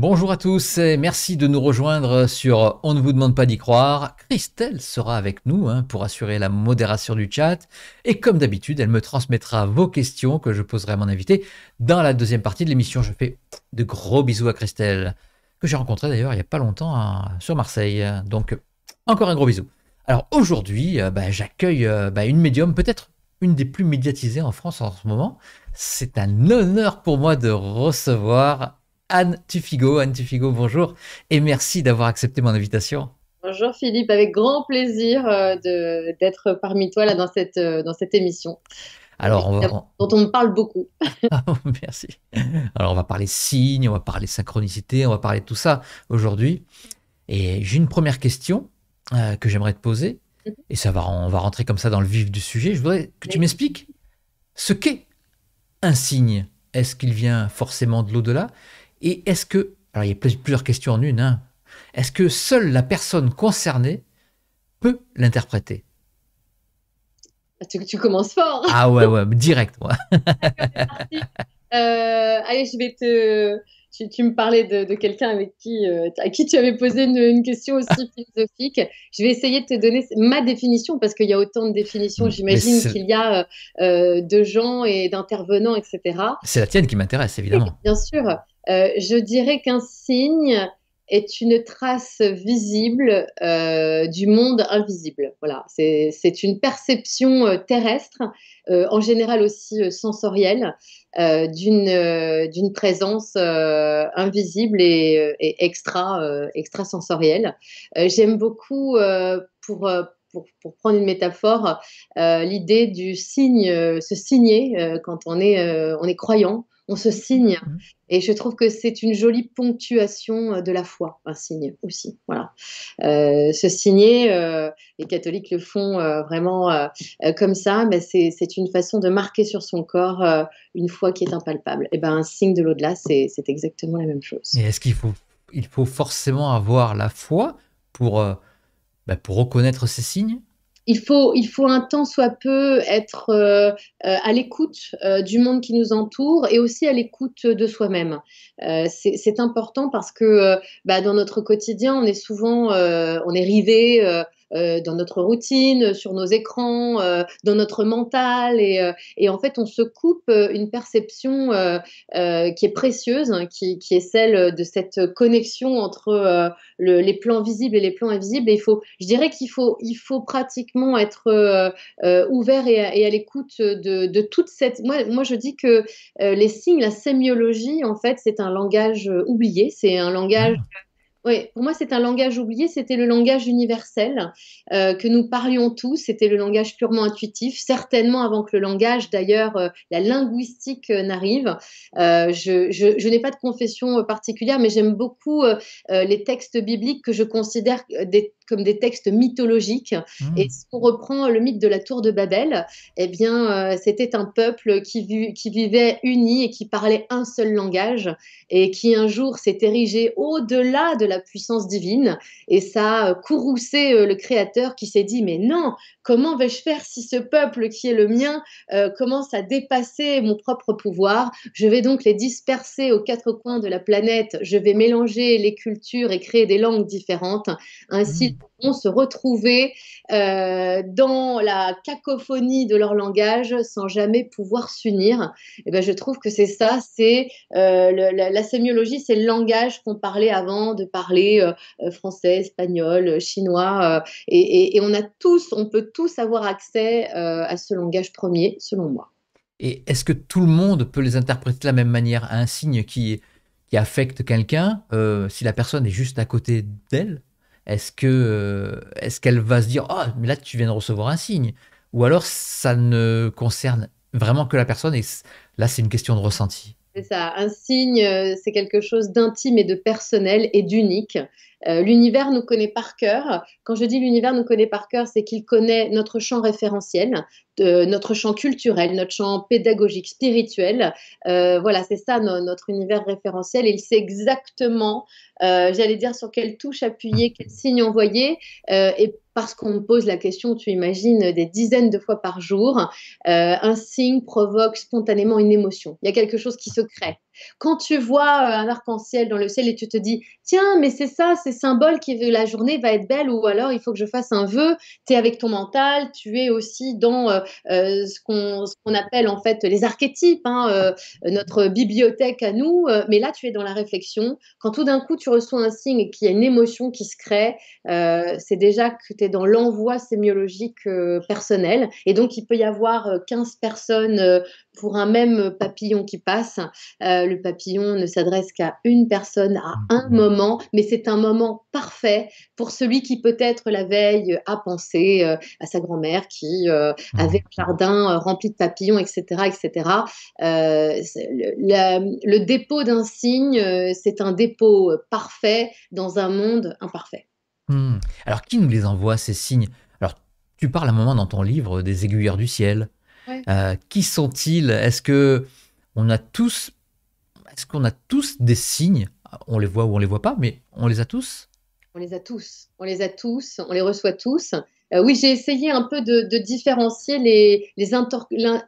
Bonjour à tous et merci de nous rejoindre sur On ne vous demande pas d'y croire. Christelle sera avec nous hein, pour assurer la modération du chat et comme d'habitude, elle me transmettra vos questions que je poserai à mon invité dans la deuxième partie de l'émission. Je fais de gros bisous à Christelle que j'ai rencontrée d'ailleurs il n'y a pas longtemps hein, sur Marseille. Donc encore un gros bisou. Alors aujourd'hui, euh, bah, j'accueille euh, bah, une médium, peut-être une des plus médiatisées en France en ce moment. C'est un honneur pour moi de recevoir Anne Tufigo. Anne Tufigo, bonjour et merci d'avoir accepté mon invitation. Bonjour Philippe, avec grand plaisir euh, d'être parmi toi là dans cette, euh, dans cette émission. Alors, dont on parle beaucoup. Ah, merci. Alors, on va parler signes, on va parler synchronicité, on va parler de tout ça aujourd'hui. Et j'ai une première question euh, que j'aimerais te poser. Mhm. Et ça va, on va rentrer comme ça dans le vif du sujet. Je voudrais que tu m'expliques ce qu'est un signe. Est-ce qu'il vient forcément de l'au-delà et est-ce que, alors il y a plusieurs questions en une, hein, est-ce que seule la personne concernée peut l'interpréter ah, tu, commences fort. Ah ouais, ouais, direct. moi. Euh, allez, je vais te. Tu, me parlais de, quelqu'un avec qui, euh, à qui tu avais posé une, question aussi philosophique. Je vais essayer de te donner ma définition parce qu'il y a autant de définitions, j'imagine, qu'il y a euh, de gens et d'intervenants, etc. C'est la tienne qui m'intéresse, évidemment. bien sûr. Euh, je dirais qu'un signe est une trace visible euh, du monde invisible. Voilà, c'est une perception euh, terrestre, en général aussi sensorielle, d'une présence invisible et, extra, extrasensorielle. J'aime beaucoup pour prendre une métaphore, l'idée du signe, se signer quand on est croyant, on se signe. Mm-hmm. Et je trouve que c'est une jolie ponctuation euh, de la foi, un signe aussi. Voilà. Euh, se signer, euh, les catholiques le font vraiment comme ça, c'est une façon de marquer sur son corps une foi qui est impalpable. Et eh ben un signe de l'au-delà, c'est exactement la même chose. Et est-ce qu'il faut, il faut forcément avoir la foi pour, bah, pour reconnaître ces signes il faut, il faut un temps soit peu être euh, euh, à l'écoute euh, du monde qui nous entoure et aussi à l'écoute de soi-même. c'est important parce que bah, dans notre quotidien, on est souvent, on est rivé euh, dans notre routine, euh, sur nos écrans, euh, dans notre mental. Et, en fait, on se coupe une perception qui est précieuse, hein, qui, est celle de cette connexion entre les plans visibles et les plans invisibles. Et il faut, je dirais qu'il faut, il faut pratiquement être ouvert et à, l'écoute de, de, toute cette. Moi, moi, je dis que les signes, la sémiologie, en fait, c'est un langage oublié, c'est un langage mmh. Oui, pour moi, c'est un langage oublié, c'était le langage universel euh, que nous parlions tous, c'était le langage purement intuitif, certainement avant que le langage, d'ailleurs, euh, la linguistique euh, n'arrive. je, n'ai pas de confession particulière, mais j'aime beaucoup les textes bibliques que je considère comme des textes mythologiques. Mmh. Et si on reprend le mythe de la tour de Babel, eh bien, c'était un peuple qui, qui, vivait uni et qui parlait un seul langage et qui un jour s'est érigé au-delà de la puissance divine. Et ça a euh, courroucé euh, le Créateur qui s'est dit, mais non, comment vais-je faire si ce peuple qui est le mien euh, commence à dépasser mon propre pouvoir Je vais donc les disperser aux quatre coins de la planète, je vais mélanger les cultures et créer des langues différentes. Ainsi, mmh se retrouver euh, dans la cacophonie de leur langage sans jamais pouvoir s'unir. Et eh ben, je trouve que c'est ça, c'est euh, la, sémiologie, c'est le langage qu'on parlait avant de parler euh, français, espagnol, chinois. Et, on a tous, on peut tous avoir accès à ce langage premier, selon moi. Et est-ce que tout le monde peut les interpréter de la même manière un signe qui, qui affecte quelqu'un, si la personne est juste à côté d'elle est-ce que euh, est-ce qu'elle va se dire ah mais là tu viens de recevoir un signe ou alors ça ne concerne vraiment que la personne et là c'est une question de ressenti. C'est ça, un signe euh, c'est quelque chose d'intime et de personnel et d'unique euh, l'univers nous connaît par cœur. Quand je dis l'univers nous connaît par cœur, c'est qu'il connaît notre champ référentiel, notre champ culturel, notre champ pédagogique, spirituel. Euh, voilà, c'est ça notre univers référentiel. il sait exactement, euh, j'allais dire, sur quelle touche appuyer, quel signe envoyer. et parce qu'on me pose la question, tu imagines, des dizaines de fois par jour, un signe provoque spontanément une émotion. Il y a quelque chose qui se crée. Quand tu vois euh, un arc-en-ciel dans le ciel et tu te dis, tiens, mais c'est ça, c'est symbole qui la journée va être belle ou alors il faut que je fasse un vœu, tu es avec ton mental, tu es aussi dans euh, euh, ce qu'on appelle en fait les archétypes, hein, notre bibliothèque à nous, mais là tu es dans la réflexion. Quand tout d'un coup tu reçois un signe et qu'il y a une émotion qui se crée, c'est déjà que tu es dans l'envoi sémiologique personnel et donc il peut y avoir 15 personnes pour un même papillon qui passe le papillon ne s'adresse qu'à une personne à mm. un moment, mais c'est un moment parfait pour celui qui peut-être la veille a pensé euh, à sa grand-mère qui euh, mm. avait un jardin euh, rempli de papillons, etc., etc. Le, dépôt d'un signe, c'est un dépôt parfait dans un monde imparfait. Mm. Alors qui nous les envoie ces signes Alors tu parles à un moment dans ton livre des aiguilleurs du ciel. qui sont-ils Est-ce que on a tous est qu'on a tous des signes On les voit ou on les voit pas, mais on les a tous On les a tous. On les a tous. On les reçoit tous. Euh, oui, j'ai essayé un peu de, différencier les,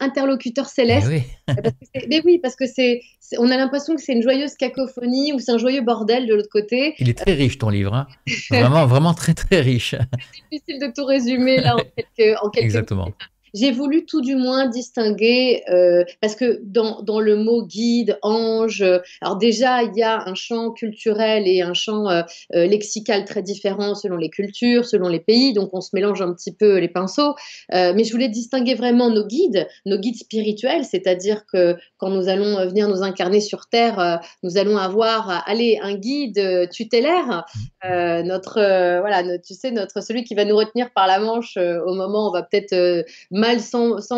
interlocuteurs célestes. Euh, mais oui, parce que, c'est, on a l'impression que c'est une joyeuse cacophonie ou c'est un joyeux bordel de l'autre côté. Il est très riche ton livre, hein. vraiment, vraiment très très riche. C'est difficile de tout résumer là en quelques, en Exactement. J'ai voulu tout du moins distinguer, euh, parce que dans, dans, le mot guide, ange, euh, alors déjà, il y a un champ culturel et un champ euh, lexical très différent selon les cultures, selon les pays, donc on se mélange un petit peu les pinceaux. mais je voulais distinguer vraiment nos guides, nos guides spirituels, c'est-à-dire que quand nous allons venir nous incarner sur Terre, nous allons avoir, allez, un guide tutélaire, notre, voilà, tu sais, notre, celui qui va nous retenir par la manche au moment où on va peut-être mal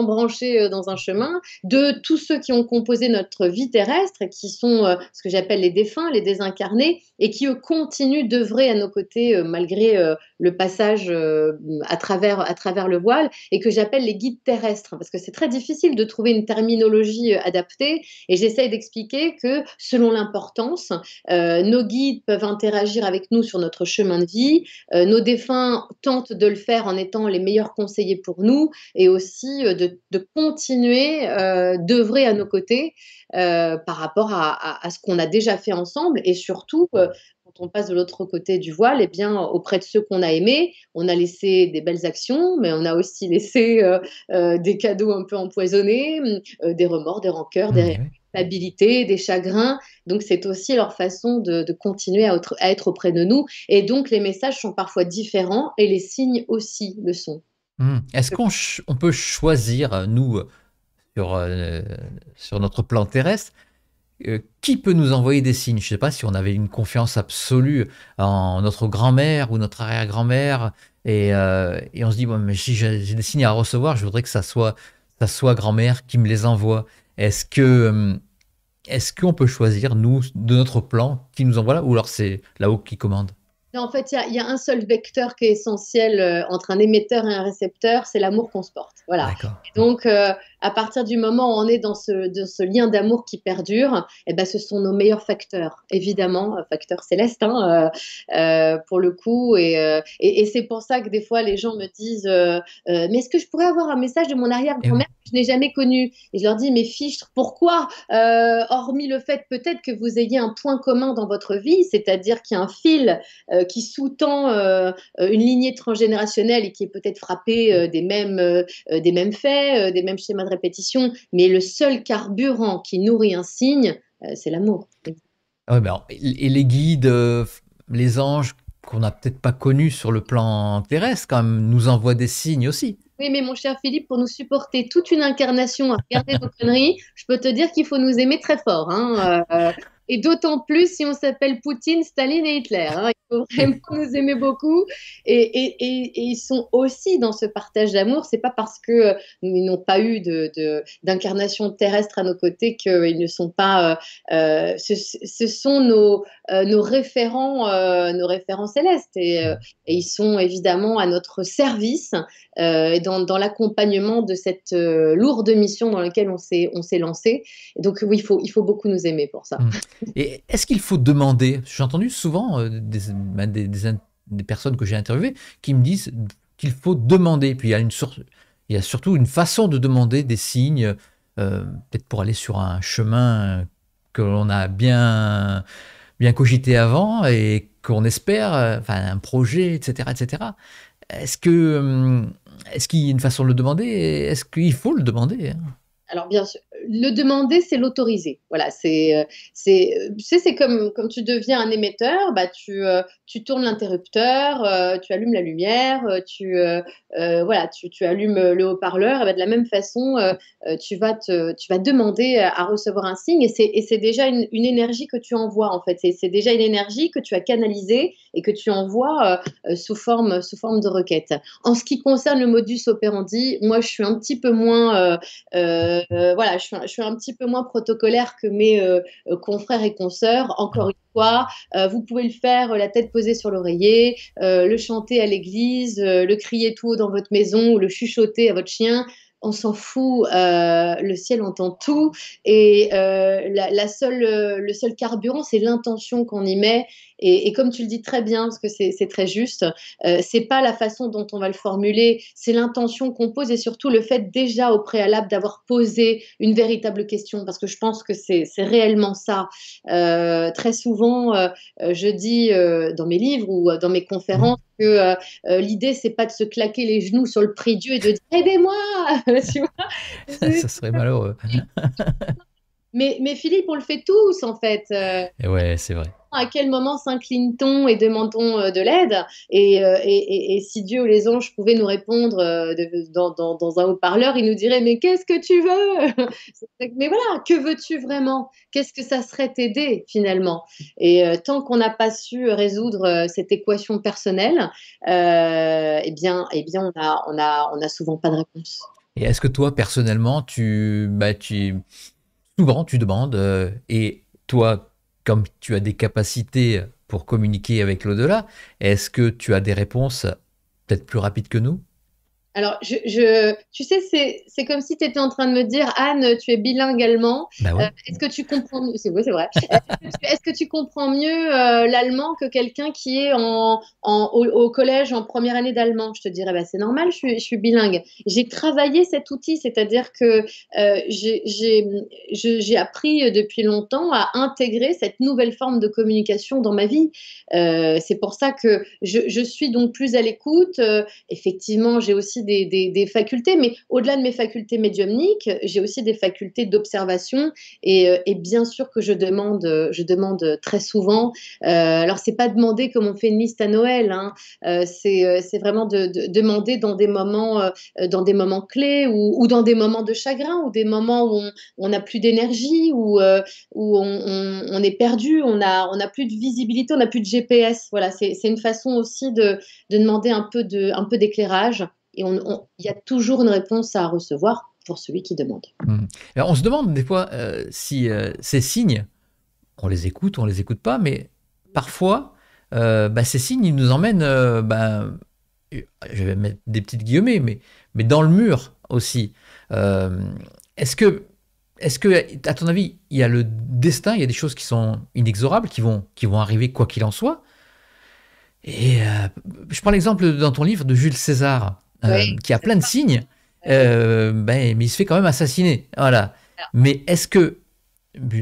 brancher euh, dans un chemin, de tous ceux qui ont composé notre vie terrestre, qui sont euh, ce que j'appelle les défunts, les désincarnés, et qui continuent d'œuvrer à nos côtés euh, malgré le passage euh, à, travers, à travers le voile et que j'appelle les guides terrestres hein, parce que c'est très difficile de trouver une terminologie euh, adaptée et j'essaye d'expliquer que selon l'importance, euh, nos guides peuvent interagir avec nous sur notre chemin de vie, nos défunts tentent de le faire en étant les meilleurs conseillers pour nous et aussi de, continuer euh, d'œuvrer à nos côtés par rapport à, à ce qu'on a déjà fait ensemble et surtout on passe de l'autre côté du voile, et eh bien, auprès de ceux qu'on a aimés, on a laissé des belles actions, mais on a aussi laissé euh, euh, des cadeaux un peu empoisonnés, hum, euh, des remords, des rancœurs, des culpabilités, des chagrins. Donc, c'est aussi leur façon de, continuer à, être auprès de nous. Et donc, les messages sont parfois différents et les signes aussi le sont. Hum. Est-ce qu'on peut choisir, nous, sur notre plan terrestre, euh, qui peut nous envoyer des signes Je ne sais pas si on avait une confiance absolue en notre grand-mère ou notre arrière-grand-mère, et, euh, on se dit, bon, mais si j'ai des signes à recevoir, je voudrais que ça soit, ça soit grand-mère qui me les envoie. Est-ce que euh, est-ce qu'on peut choisir, nous, de notre plan, qui nous envoie là, ou alors c'est là-haut qui commande en fait, il y, a un seul vecteur qui est essentiel entre un émetteur et un récepteur, c'est l'amour qu'on se porte. Voilà. donc, à partir du moment où on est dans ce, lien d'amour qui perdure, eh ben, ce sont nos meilleurs facteurs, évidemment, euh, facteurs célestes, hein, euh, euh, pour le coup. Et, c'est pour ça que des fois, les gens me disent Mais est-ce que je pourrais avoir un message de mon arrière-grand-mère eh que je n'ai jamais connu Et je leur dis Mais fichtre, pourquoi Hormis le fait peut-être que vous ayez un point commun dans votre vie, c'est-à-dire qu'il y a un fil qui sous-tend une lignée transgénérationnelle et qui est peut-être frappé des, mêmes, des mêmes faits, des mêmes schémas de répétition, mais le seul carburant qui nourrit un signe, euh, c'est l'amour. Ah bah, et les guides, euh, les anges qu'on n'a peut-être pas connus sur le plan terrestre, quand même, nous envoient des signes aussi. Oui, mais mon cher Philippe, pour nous supporter toute une incarnation à regarder vos conneries, je peux te dire qu'il faut nous aimer très fort. Hein, euh, et d'autant plus si on s'appelle Poutine, Staline et Hitler. Hein vraiment nous aimer beaucoup. Et, et, et, ils sont aussi dans ce partage d'amour. C'est pas parce que euh, n'ont pas eu d'incarnation de, d'incarnation terrestre à nos côtés qu'ils ne sont pas. Euh, euh, ce, sont nos, nos référents, nos référents célestes. Et, ils sont évidemment à notre service dans, dans l'accompagnement de cette lourde mission dans laquelle on s'est on s'est lancé. donc oui, il faut il faut beaucoup nous aimer pour ça. Mmh. Et est-ce qu'il faut demander J'ai entendu souvent des ben, des, personnes que j'ai interviewées qui me disent qu'il faut demander. Puis il y, a une source il y a surtout une façon de demander des signes, euh, peut-être pour aller sur un chemin que l'on a bien, bien cogité avant et qu'on espère, euh, enfin un projet, etc. etc. Est-ce que hum, est-ce qu'il y a une façon de le demander Est-ce qu'il faut le demander hein? Alors bien sûr, le demander, c'est l'autoriser. Voilà, c'est euh, euh, c'est comme comme tu deviens un émetteur, bah tu euh, tu tournes l'interrupteur, tu allumes la lumière, tu voilà, tu, tu, allumes le haut-parleur. Bah, de la même façon, tu vas te tu vas demander à, recevoir un signe et c'est et c'est déjà une, énergie que tu envoies en fait. C'est déjà une énergie que tu as canalisée et que tu envoies sous forme sous forme de requête. En ce qui concerne le modus operandi, moi je suis un petit peu moins voilà, je suis je suis, un petit peu moins protocolaire que mes euh, euh, confrères et consoeurs. Encore une fois, euh, vous pouvez le faire la tête posée sur l'oreiller, le chanter à l'église, le crier tout haut dans votre maison ou le chuchoter à votre chien on s'en fout, le ciel entend tout et la, seule, le seul carburant, c'est l'intention qu'on y met et, comme tu le dis très bien, parce que c'est très juste, ce euh, c'est pas la façon dont on va le formuler, c'est l'intention qu'on pose et surtout le fait déjà au préalable d'avoir posé une véritable question, parce que je pense que c'est réellement ça. Euh, très souvent, euh, je dis dans mes livres ou dans mes conférences mmh. que l'idée c'est pas de se claquer les genoux sur le prix Dieu et de dire aidez-moi, ça serait malheureux. Mais, Philippe, on le fait tous, en fait. Euh. Et ouais, c'est vrai à quel moment s'incline-t-on et demande-t-on euh, de l'aide euh, et, et, et, si Dieu ou les anges pouvaient nous répondre dans, dans, dans, un haut-parleur, ils nous diraient Mais qu'est-ce que tu veux Mais voilà, que veux-tu vraiment Qu'est-ce que ça serait t'aider finalement Et tant qu'on n'a pas su résoudre cette équation personnelle, eh bien, eh bien, on n'a on a, on a souvent pas de réponse. Et est-ce que toi, personnellement, tu, bah, tu, grand, tu demandes, euh, et toi, comme tu as des capacités pour communiquer avec l'au-delà, est-ce que tu as des réponses peut-être plus rapides que nous alors, je, tu sais, c'est comme si tu étais en train de me dire, Anne, tu es bilingue allemand. Bah euh, est-ce que tu comprends mieux Est-ce que, tu comprends mieux euh, l'allemand que quelqu'un qui est en, au, collège en première année d'allemand Je te dirais, bah, c'est normal, je suis, bilingue. J'ai travaillé cet outil, c'est-à-dire que euh, j'ai appris depuis longtemps à intégrer cette nouvelle forme de communication dans ma vie. c'est pour ça que je, je suis donc plus à l'écoute. effectivement, j'ai aussi des, facultés, mais au-delà de mes facultés médiumniques, j'ai aussi des facultés d'observation euh, et, bien sûr que je demande, je demande très souvent. Euh, alors c'est pas demander comme on fait une liste à Noël, hein, euh, euh, c'est vraiment de, demander dans des moments, dans des moments clés ou, dans des moments de chagrin ou des moments où on n'a plus d'énergie ou où, on, est perdu, on n'a plus de visibilité, on n'a plus de GPS. Voilà, c'est une façon aussi de, demander un peu d'éclairage. Et il y a toujours une réponse à recevoir pour celui qui demande. Mmh. on se demande des fois euh, si euh, ces signes, on les écoute, ou on les écoute pas, mais parfois, euh, bah, ces signes, ils nous emmènent, bah, je vais mettre des petites guillemets, mais, mais dans le mur aussi. est-ce que, est-ce que, à ton avis, il y a le destin, il y a des choses qui sont inexorables, qui vont, qui vont arriver quoi qu'il en soit et je prends l'exemple dans ton livre de Jules César. Euh, qui a plein de signes, euh, ben, mais il se fait quand même assassiner. Voilà. Mais est-ce que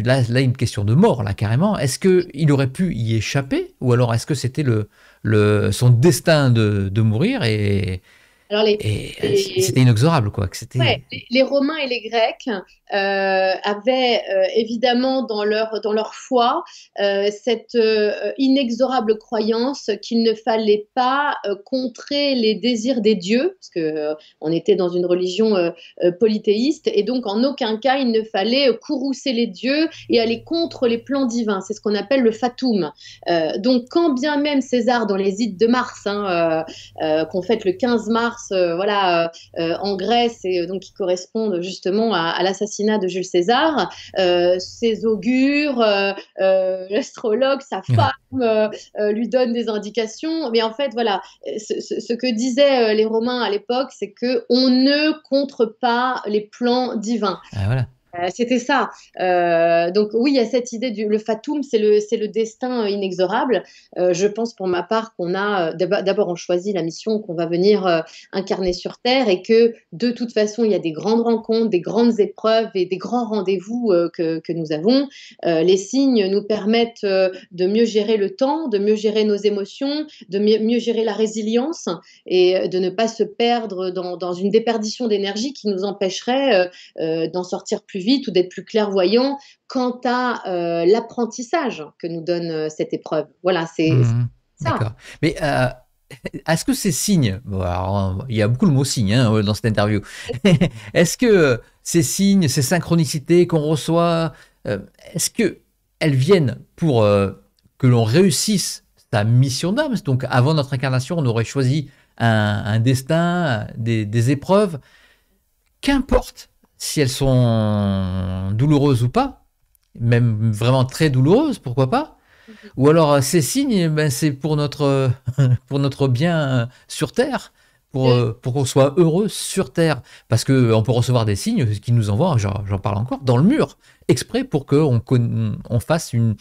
Là, là, une question de mort, là, carrément. Est-ce qu'il aurait pu y échapper Ou alors, est-ce que c'était le, le, son destin de, de mourir et, c'était inexorable, quoi. Que ouais, les, Romains et les Grecs euh, avaient euh, évidemment dans leur, dans leur foi euh, cette inexorable croyance qu'il ne fallait pas contrer les désirs des dieux, parce que on était dans une religion polythéiste, et donc en aucun cas il ne fallait courroucer les dieux et aller contre les plans divins. C'est ce qu'on appelle le fatum. donc quand bien même César, dans les ides de mars, hein, qu'on fête le 15 mars, voilà, en Grèce, et donc qui correspondent justement à, à l'assassinat de Jules César, euh, ses augures, euh, euh, l'astrologue, sa femme lui donne des indications. Mais en fait, voilà, ce, que disaient les Romains à l'époque, c'est que on ne contre pas les plans divins. Ah, euh, c'était ça. Euh, donc oui, il y a cette idée du le fatum, c'est le, destin euh, inexorable. je pense pour ma part qu'on a d'abord on choisit la mission qu'on va venir incarner sur Terre et que de toute façon il y a des grandes rencontres, des grandes épreuves et des grands rendez-vous que, nous avons. les signes nous permettent de mieux gérer le temps, de mieux gérer nos émotions, de mieux, gérer la résilience et de ne pas se perdre dans, dans une déperdition d'énergie qui nous empêcherait d'en sortir plus vite ou d'être plus clairvoyant quant à euh, l'apprentissage que nous donne euh, cette épreuve. Voilà, c'est mmh, ça. Mais euh, est-ce que ces signes, il y a beaucoup le mot signe hein, dans cette interview, est-ce que ces signes, ces synchronicités qu'on reçoit, est-ce que elles viennent pour que l'on réussisse sa mission d'âme Donc avant notre incarnation, on aurait choisi un, destin, des épreuves. Qu'importe si elles sont douloureuses ou pas, même vraiment très douloureuses, pourquoi pas. Mhm. Ou alors euh, ces signes, eh ben, c'est pour notre, pour notre bien euh, sur Terre, pour, euh, pour qu'on soit heureux sur Terre. Parce qu'on peut recevoir des signes qui nous envoient, j'en parle encore, dans le mur, exprès pour qu'on on fasse une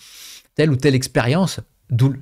telle ou telle expérience,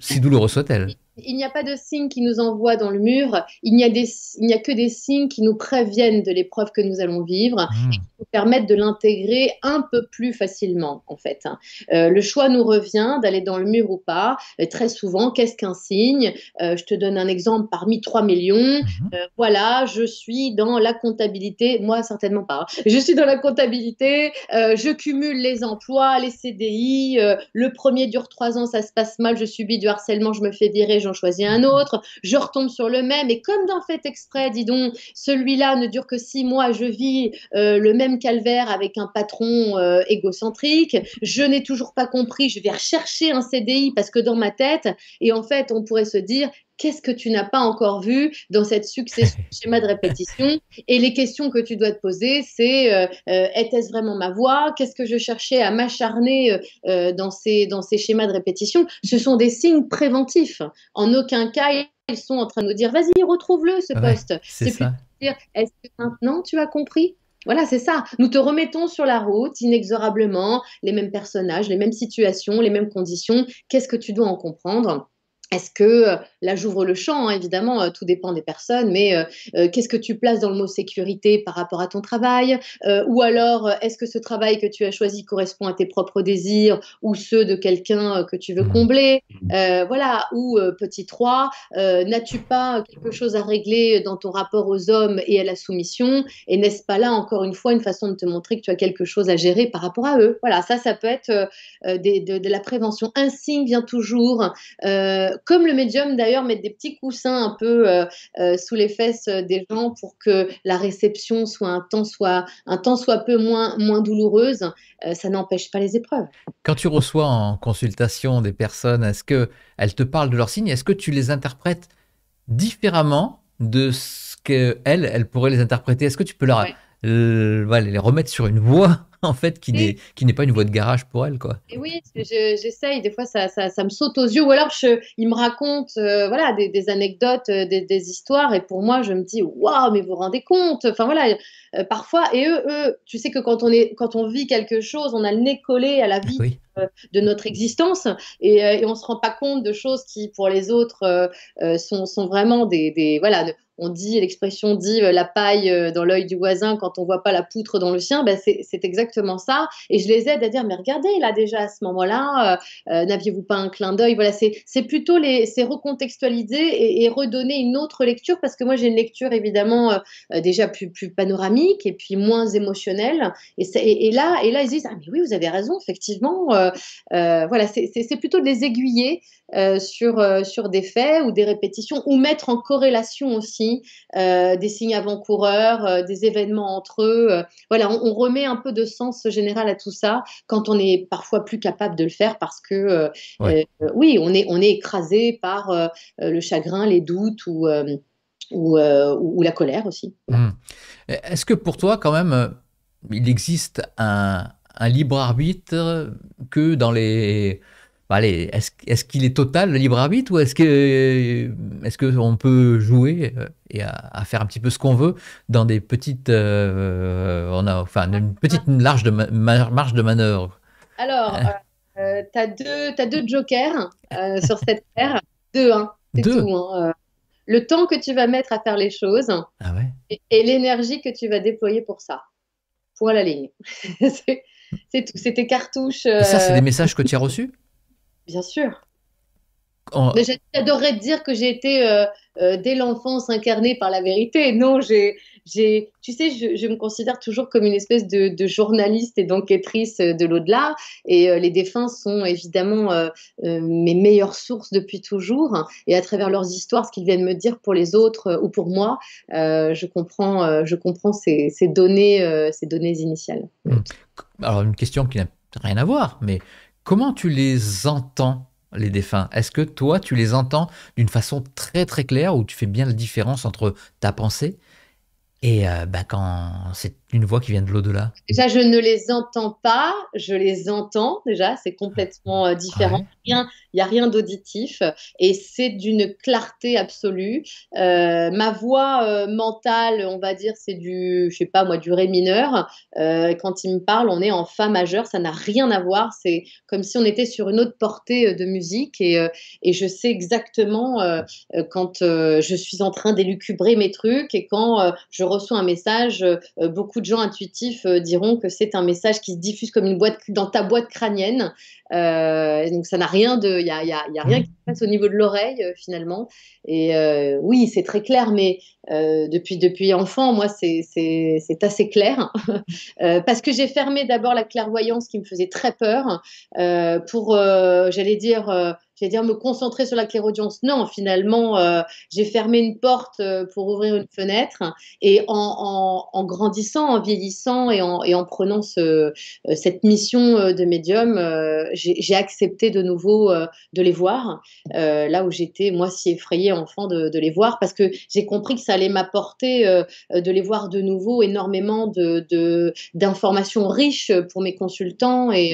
si douloureuse soit-elle. Il n'y a pas de signe qui nous envoie dans le mur, il n'y a, que des signes qui nous préviennent de l'épreuve que nous allons vivre hmm. et qui nous permettent de l'intégrer un peu plus facilement, en fait. Hein. Euh, le choix nous revient d'aller dans le mur ou pas. Euh, très souvent, qu'est-ce qu'un signe euh, Je te donne un exemple parmi 3 millions. Hmm. voilà, je suis dans la comptabilité, moi certainement pas. Hein. Je suis dans la comptabilité, je cumule les emplois, les CDI, le premier dure 3 ans, ça se passe mal, je subis du harcèlement, je me fais virer, j'en choisis un autre, je retombe sur le même, et comme d'un fait exprès, dis donc, celui-là ne dure que six mois, je vis euh, le même calvaire avec un patron euh, égocentrique, je n'ai toujours pas compris, je vais rechercher un CDI parce que dans ma tête, et en fait, on pourrait se dire, qu'est-ce que tu n'as pas encore vu dans cette succession de schémas de répétition Et les questions que tu dois te poser, c'est était-ce euh, euh, vraiment ma voix Qu'est-ce que je cherchais à m'acharner euh, dans, ces, dans ces schémas de répétition Ce sont des signes préventifs. En aucun cas, ils sont en train de nous dire vas-y, retrouve-le ce poste. C'est plus dire est-ce que maintenant tu as compris voilà, c'est ça. Nous te remettons sur la route inexorablement, les mêmes personnages, les mêmes situations, les mêmes conditions. Qu'est-ce que tu dois en comprendre est-ce que, euh, là j'ouvre le champ, hein, évidemment, euh, tout dépend des personnes, mais euh, qu'est-ce que tu places dans le mot sécurité par rapport à ton travail Ou alors, est-ce que ce travail que tu as choisi correspond à tes propres désirs ou ceux de quelqu'un que tu veux mmh. combler mmh. Voilà, ou petit 3, n'as-tu pas quelque chose à régler dans ton rapport aux hommes et à la soumission Et n'est-ce pas là, encore une fois, une façon de te montrer que tu as quelque chose à gérer par rapport à eux Voilà, ça, ça peut être de, de, la prévention. Un signe vient toujours comme le médium d'ailleurs, mettre des petits coussins un peu euh, euh, sous les fesses euh, des gens pour que la réception soit un temps soit, un temps soit peu moins, moins douloureuse, ça n'empêche pas les épreuves. Quand tu reçois en consultation des personnes, est-ce que qu'elles te parlent de leurs signes Est-ce que tu les interprètes différemment de ce qu'elles, elles pourraient les interpréter Est-ce que tu peux leur... Euh, les remettre sur une voie en fait qui n'est qui n'est pas une voie de garage pour elle quoi. oui, j'essaye. des fois ça, ça, me saute aux yeux ou alors je, il me raconte euh, voilà des, anecdotes, euh, des, histoires et pour moi je me dis waouh mais vous vous rendez compte. Enfin voilà parfois et eux, tu sais que quand on est quand on vit quelque chose on a le nez collé à la vie. de notre existence et, on ne se rend pas compte de choses qui, pour les autres, sont, sont, vraiment des, des voilà, on dit l'expression dit euh, la paille euh, dans l'œil du voisin quand on voit pas la poutre dans le sien, ben c'est exactement ça. Et je les aide à dire mais regardez là déjà à ce moment-là, euh, n'aviez-vous pas un clin d'œil Voilà, c'est plutôt les c'est recontextualiser et, redonner une autre lecture parce que moi j'ai une lecture évidemment déjà plus plus panoramique et puis moins émotionnelle. Et, là et là ils disent ah mais oui vous avez raison effectivement. voilà, c'est plutôt de les aiguiller sur sur des faits ou des répétitions ou mettre en corrélation aussi euh, des signes avant-coureurs, euh, des événements entre eux. Euh, voilà, on, remet un peu de sens général à tout ça quand on est parfois plus capable de le faire parce que oui, on est, on est écrasé par le chagrin, les doutes ou, ou, la colère aussi. Hmm. Est-ce que pour toi, quand même, il existe un libre arbitre que dans les bah, allez, est-ce qu'il est total le libre arbitre ou est-ce que est-ce qu'on peut jouer euh, et à, faire un petit peu ce qu'on veut dans des petites, euh, on a enfin une petite large de marge de manœuvre. Alors, euh. tu as deux deux jokers sur cette terre, deux, hein, c'est tout. Hein, le temps que tu vas mettre à faire les choses ah et, l'énergie que tu vas déployer pour ça. Point à la ligne. c'est tout. C'était cartouches. Et ça, c'est des messages que tu as reçus Bien sûr. En... J'adorerais dire que j'ai été euh, euh, dès l'enfance incarnée par la vérité. Non, j'ai, tu sais, je, me considère toujours comme une espèce de, journaliste et d'enquêtrice euh, de l'au-delà. Et les défunts sont évidemment mes meilleures sources depuis toujours. Et à travers leurs histoires, ce qu'ils viennent me dire pour les autres ou pour moi, je comprends, je comprends ces, données, ces données initiales. Hmm. Alors une question qui n'a rien à voir, mais Comment tu les entends, les défunts Est-ce que toi, tu les entends d'une façon très très claire où tu fais bien la différence entre ta pensée et euh, bah, quand c'est une voix qui vient de l'au-delà Déjà, je ne les entends pas, je les entends déjà, c'est complètement euh, différent. Il y n'y a rien d'auditif et c'est d'une clarté absolue. Euh, ma voix euh, mentale, on va dire, c'est du, je sais pas moi, du ré mineur. quand il me parle, on est en fa majeur, ça n'a rien à voir. C'est comme si on était sur une autre portée de musique et, et je sais exactement quand je suis en train d'élucubrer mes trucs et quand je reçois un message beaucoup de gens intuitifs euh, diront que c'est un message qui se diffuse comme une boîte dans ta boîte crânienne. Euh, donc ça n'a rien de, il y a, rien mmh. qui se passe au niveau de l'oreille euh, finalement. Et oui, c'est très clair, mais depuis depuis enfant, moi c'est assez clair parce que j'ai fermé d'abord la clairvoyance qui me faisait très peur pour, j'allais dire à dire me concentrer sur la clairaudience. Non, finalement, euh, j'ai fermé une porte euh, pour ouvrir une fenêtre. Et en, grandissant, en vieillissant et en, et en prenant euh, cette mission de médium, j'ai accepté de nouveau de les voir, là où j'étais, moi, si effrayée enfant de, les voir, parce que j'ai compris que ça allait m'apporter de les voir de nouveau énormément d'informations de, riches pour mes consultants et,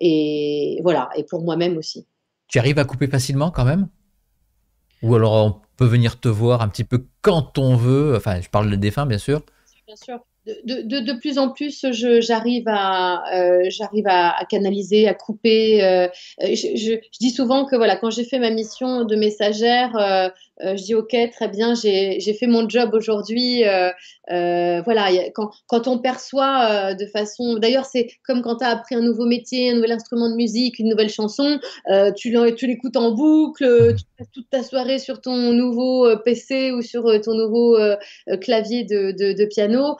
et voilà, et pour moi-même aussi. Tu arrives à couper facilement quand même Ou alors on peut venir te voir un petit peu quand on veut Enfin, je parle des défunts, bien sûr. Bien sûr. De, plus en plus, j'arrive euh, à, canaliser, à couper. Euh, euh, je, dis souvent que voilà, quand j'ai fait ma mission de messagère, euh, je dis ok, très bien, j'ai fait mon job aujourd'hui. Euh, euh, voilà, quand, quand, on perçoit de façon, d'ailleurs c'est comme quand tu as appris un nouveau métier, un nouvel instrument de musique, une nouvelle chanson, tu l'écoutes en boucle, tu passes toute ta soirée sur ton nouveau PC ou sur ton nouveau clavier de, de, piano.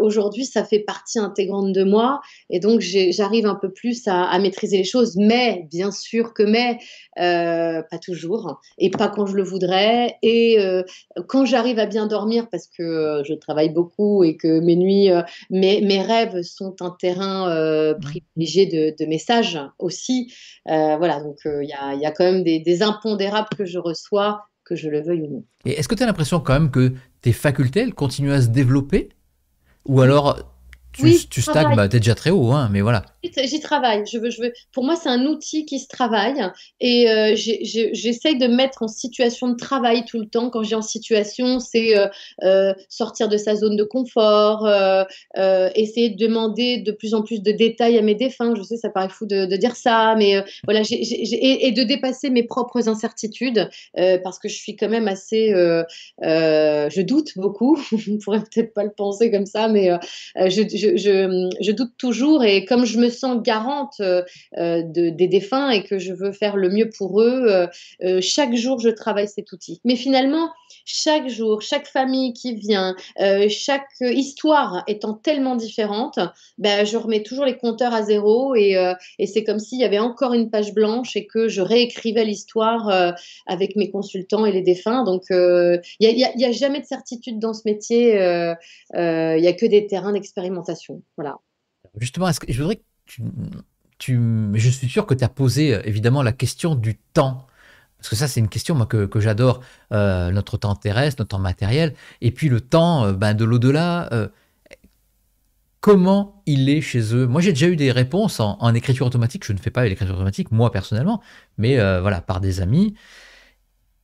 aujourd'hui, ça fait partie intégrante de moi et donc j'arrive un peu plus à, maîtriser les choses, mais bien sûr que mais, pas toujours et pas quand je le voudrais et euh, quand j'arrive à bien dormir, parce que euh, je travaille beaucoup et que mes nuits, euh, mes, mes, rêves sont un terrain mmh. privilégié de, messages aussi. voilà, donc il y, a, quand même des, impondérables que je reçois que je le veuille ou non. Et est-ce que tu as l'impression quand même que tes facultés, elles continuent à se développer Ou alors, tu, tu stagnes, bah, tu es déjà très haut, hein, mais voilà j'y travaille. Je veux, je veux. Pour moi, c'est un outil qui se travaille et euh, j'essaye de me mettre en situation de travail tout le temps. Quand j'ai en situation, c'est euh, euh, sortir de sa zone de confort, essayer de demander de plus en plus de détails à mes défunts. Je sais, ça paraît fou de, dire ça, mais voilà, et, de dépasser mes propres incertitudes parce que je suis quand même assez, je doute beaucoup. On pourrait peut-être pas le penser comme ça, mais je, je doute toujours et comme je me sens garante euh, euh, des défunts et que je veux faire le mieux pour eux. Euh, chaque jour, je travaille cet outil. Mais finalement, chaque jour, chaque famille qui vient, chaque histoire étant tellement différente, ben, je remets toujours les compteurs à zéro et, c'est comme s'il y avait encore une page blanche et que je réécrivais l'histoire avec mes consultants et les défunts. Donc, il n'y a, jamais de certitude dans ce métier. Il n'y a que des terrains d'expérimentation. Voilà. Justement, est-ce que, je voudrais je suis sûr que tu as posé euh, évidemment la question du temps. Parce que ça, c'est une question moi, que, j'adore. Euh, notre temps terrestre, notre temps matériel, et puis le temps euh, ben, de l'au-delà. comment il est chez eux Moi, j'ai déjà eu des réponses en, écriture automatique. Je ne fais pas l'écriture automatique, moi personnellement, mais voilà, par des amis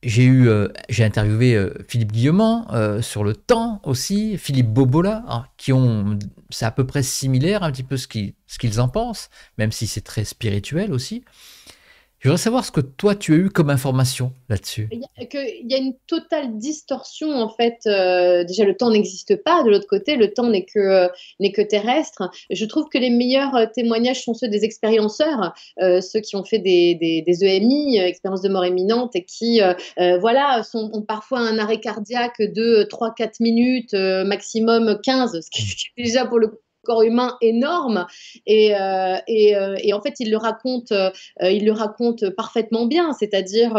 j'ai eu, euh, j'ai interviewé euh, Philippe Guillemont euh, sur le temps aussi, Philippe Bobola, hein, qui ont, c'est à peu près similaire un petit peu ce ce qu'ils en pensent, même si c'est très spirituel aussi. Je voudrais savoir ce que toi tu as eu comme information là-dessus. Il y, a une totale distorsion en fait. Euh, déjà le temps n'existe pas. De l'autre côté, le temps n'est que euh, n'est que terrestre. Je trouve que les meilleurs euh, témoignages sont ceux des expérienceurs, ceux qui ont fait des, des, EMI, e expériences de mort imminente, et qui voilà sont, ont parfois un arrêt cardiaque de 3-4 minutes maximum 15, ce qui est déjà pour le corps humain énorme et, euh, euh, et, en fait il le raconte euh, le raconte parfaitement bien c'est-à-dire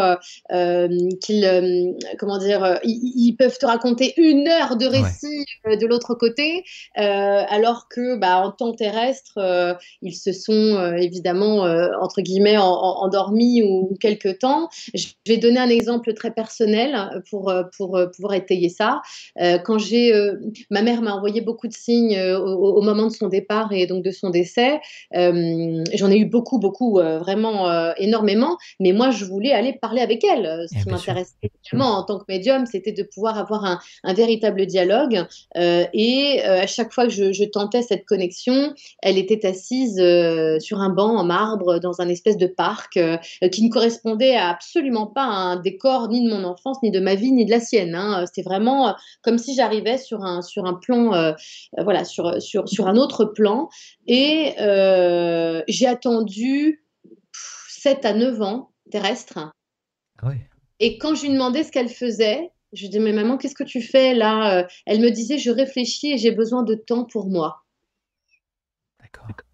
qu'ils comment dire ils, peuvent te raconter une heure de récit de l'autre côté alors que bah, en temps terrestre ils se sont évidemment entre guillemets endormis ou, quelque temps je vais donner un exemple très personnel pour, pour pouvoir étayer ça quand j'ai ma mère m'a envoyé beaucoup de signes au moment de son départ et donc de son décès, euh, j'en ai eu beaucoup, beaucoup, euh, vraiment euh, énormément. Mais moi, je voulais aller parler avec elle. Ce eh, qui m'intéressait évidemment en tant que médium, c'était de pouvoir avoir un, véritable dialogue. et à chaque fois que je, tentais cette connexion, elle était assise sur un banc en marbre dans un espèce de parc qui ne correspondait absolument pas à un décor ni de mon enfance, ni de ma vie, ni de la sienne. Hein. C'était vraiment comme si j'arrivais sur un, sur un plan, voilà, sur, sur, sur un autre plan. Et euh, j'ai attendu 7 à 9 ans terrestre. Ah et quand je lui demandais ce qu'elle faisait, je lui disais, mais maman, qu'est-ce que tu fais là euh, Elle me disait, je réfléchis et j'ai besoin de temps pour moi.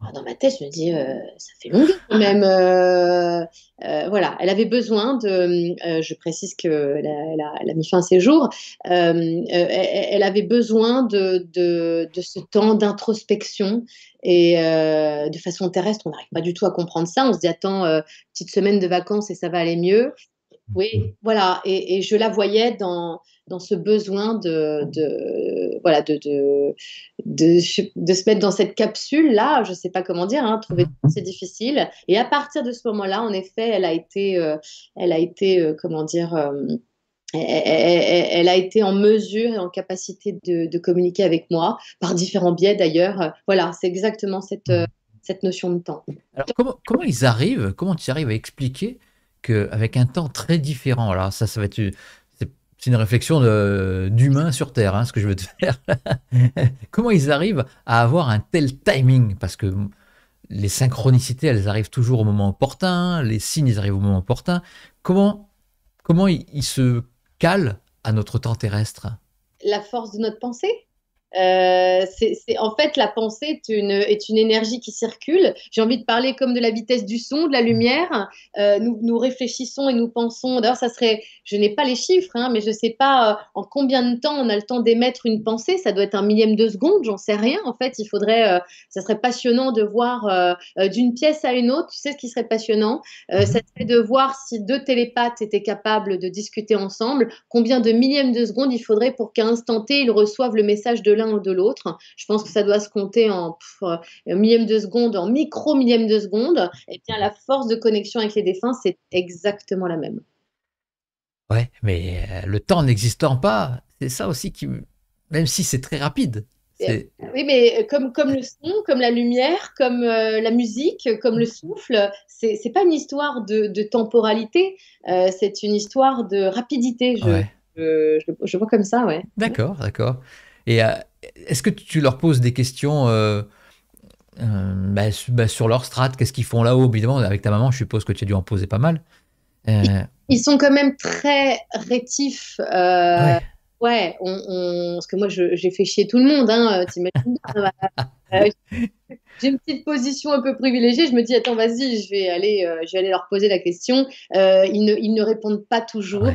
Ah, dans ma tête, je me dis, euh, ça fait long même. Euh, euh, voilà, elle avait besoin de. je précise qu'elle elle a, mis fin à ses jours. Elle, avait besoin de, ce temps d'introspection. Et de façon terrestre, on n'arrive pas du tout à comprendre ça. On se dit, attends, petite semaine de vacances et ça va aller mieux. Oui, mm. voilà, et, je la voyais dans, dans ce besoin de, de voilà de de, de, se mettre dans cette capsule là, je ne sais pas comment dire, hein, trouver mm. c'est difficile. Et à partir de ce moment-là, en effet, elle a été, euh, elle a été euh, comment dire. Euh, elle, a été en mesure et en capacité de, communiquer avec moi par différents biais d'ailleurs. Voilà, c'est exactement cette, mm. cette notion de temps. Alors, comment, comment ils arrivent Comment tu arrives à expliquer avec un temps très différent, là, ça, ça va être c'est une réflexion d'humain sur Terre, hein, ce que je veux te faire. Comment ils arrivent à avoir un tel timing Parce que les synchronicités, elles arrivent toujours au moment opportun, les signes, ils arrivent au moment opportun. Comment, comment ils se calent à notre temps terrestre La force de notre pensée euh, c'est en fait la pensée est une, est une énergie qui circule. J'ai envie de parler comme de la vitesse du son, de la lumière. Euh, nous, réfléchissons et nous pensons. D'ailleurs, ça serait, je n'ai pas les chiffres, hein, mais je ne sais pas euh, en combien de temps on a le temps d'émettre une pensée. Ça doit être un millième de seconde, j'en sais rien. En fait, il faudrait, ça serait passionnant de voir d'une pièce à une autre. Tu sais ce qui serait passionnant, mhm. ça serait de voir si deux télépathes étaient capables de discuter ensemble, combien de millièmes de seconde il faudrait pour qu'à instant T ils reçoivent le message de l'un ou de l'autre. Je pense que ça doit se compter en euh, millième de seconde, en micro millième de seconde. Et eh bien, la force de connexion avec les défunts, c'est exactement la même. Ouais, mais euh, le temps n'existant pas, c'est ça aussi qui, même si c'est très rapide, eh, oui, mais euh, comme, comme le son, comme la lumière, comme la musique, comme le souffle, c'est n'est pas une histoire de, temporalité, c'est une histoire de rapidité. Je, je, je, vois comme ça, ouais. D'accord, d'accord. Et est-ce que tu leur poses des questions euh, euh, bah, bah, sur leur strat Qu'est-ce qu'ils font là-haut Évidemment, avec ta maman, je suppose que tu as dû en poser pas mal. Euh, ils, sont quand même très rétifs. Ouais. on, parce que moi, j'ai fait chier tout le monde. Hein, j'ai une petite position un peu privilégiée. Je me dis, attends, vas-y, je vais aller, je vais aller leur poser la question. ils, ne, répondent pas toujours.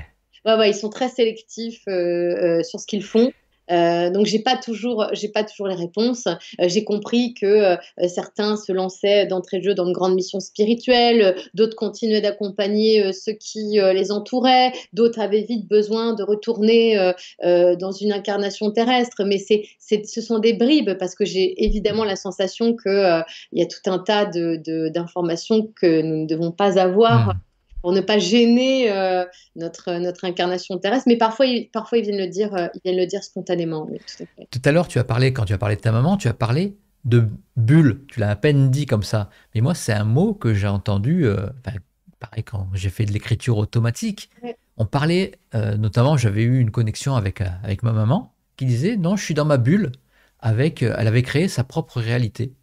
ils sont très sélectifs sur ce qu'ils font. Euh, donc j'ai pas toujours, pas toujours les réponses. Euh, j'ai compris que euh, certains se lançaient d'entrée de jeu dans de grandes missions spirituelles, d'autres continuaient d'accompagner ceux qui les entouraient, d'autres avaient vite besoin de retourner dans une incarnation terrestre. Mais c'est, ce sont des bribes parce que j'ai évidemment la sensation que il y a tout un tas d'informations que nous ne devons pas avoir. Mmh pour ne pas gêner euh, notre, incarnation terrestre. Mais parfois, ils, parfois ils, viennent le dire, euh, ils le dire spontanément. tout, à l'heure, tu as parlé, quand tu as parlé de ta maman, tu as parlé de bulle. Tu l'as à peine dit comme ça. Mais moi, c'est un mot que j'ai entendu, euh, pareil, quand j'ai fait de l'écriture automatique. On parlait, notamment, j'avais eu une connexion avec, avec ma maman qui disait Non, je suis dans ma bulle. Avec, elle avait créé sa propre réalité.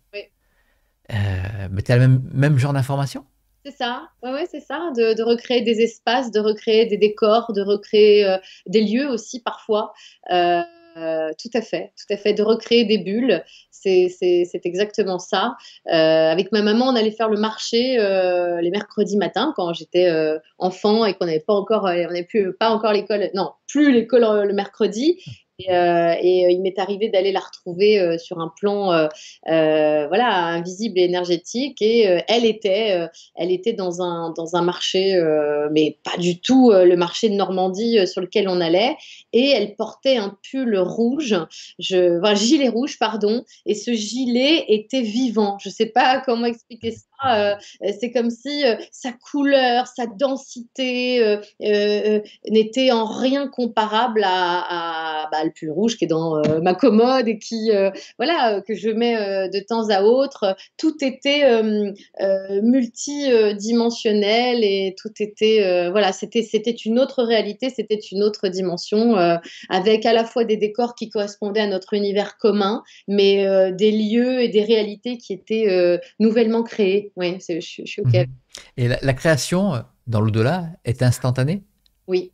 mais tu as le même, même genre d'information c'est ça, ouais, c'est ça, de, recréer des espaces, de recréer des décors, de recréer euh, des lieux aussi parfois. Euh, tout à fait, tout à fait, de recréer des bulles, c'est exactement ça. Euh, avec ma maman, on allait faire le marché les mercredis matins quand j'étais enfant et qu'on n'avait pas encore, on plus pas encore l'école, non, plus l'école le mercredi. Et, euh, euh, il m'est arrivé d'aller la retrouver euh, sur un plan voilà invisible et énergétique. Et elle était, elle était dans un dans un marché, mais pas du tout le marché de Normandie sur lequel on allait. Et elle portait un pull rouge, je, gilet rouge pardon. Et ce gilet était vivant. Je ne sais pas comment expliquer ça. Euh, euh, c'est comme si euh, sa couleur, sa densité n'était en rien comparable à, bah, le pull rouge qui est dans ma commode et qui, voilà, que je mets de temps à autre. Tout était multidimensionnel et tout était, voilà, c'était, c'était une autre réalité, c'était une autre dimension avec à la fois des décors qui correspondaient à notre univers commun, mais des lieux et des réalités qui étaient nouvellement créés oui, je, suis OK. Mhm. Et la, la création euh, dans l'au-delà est instantanée Oui,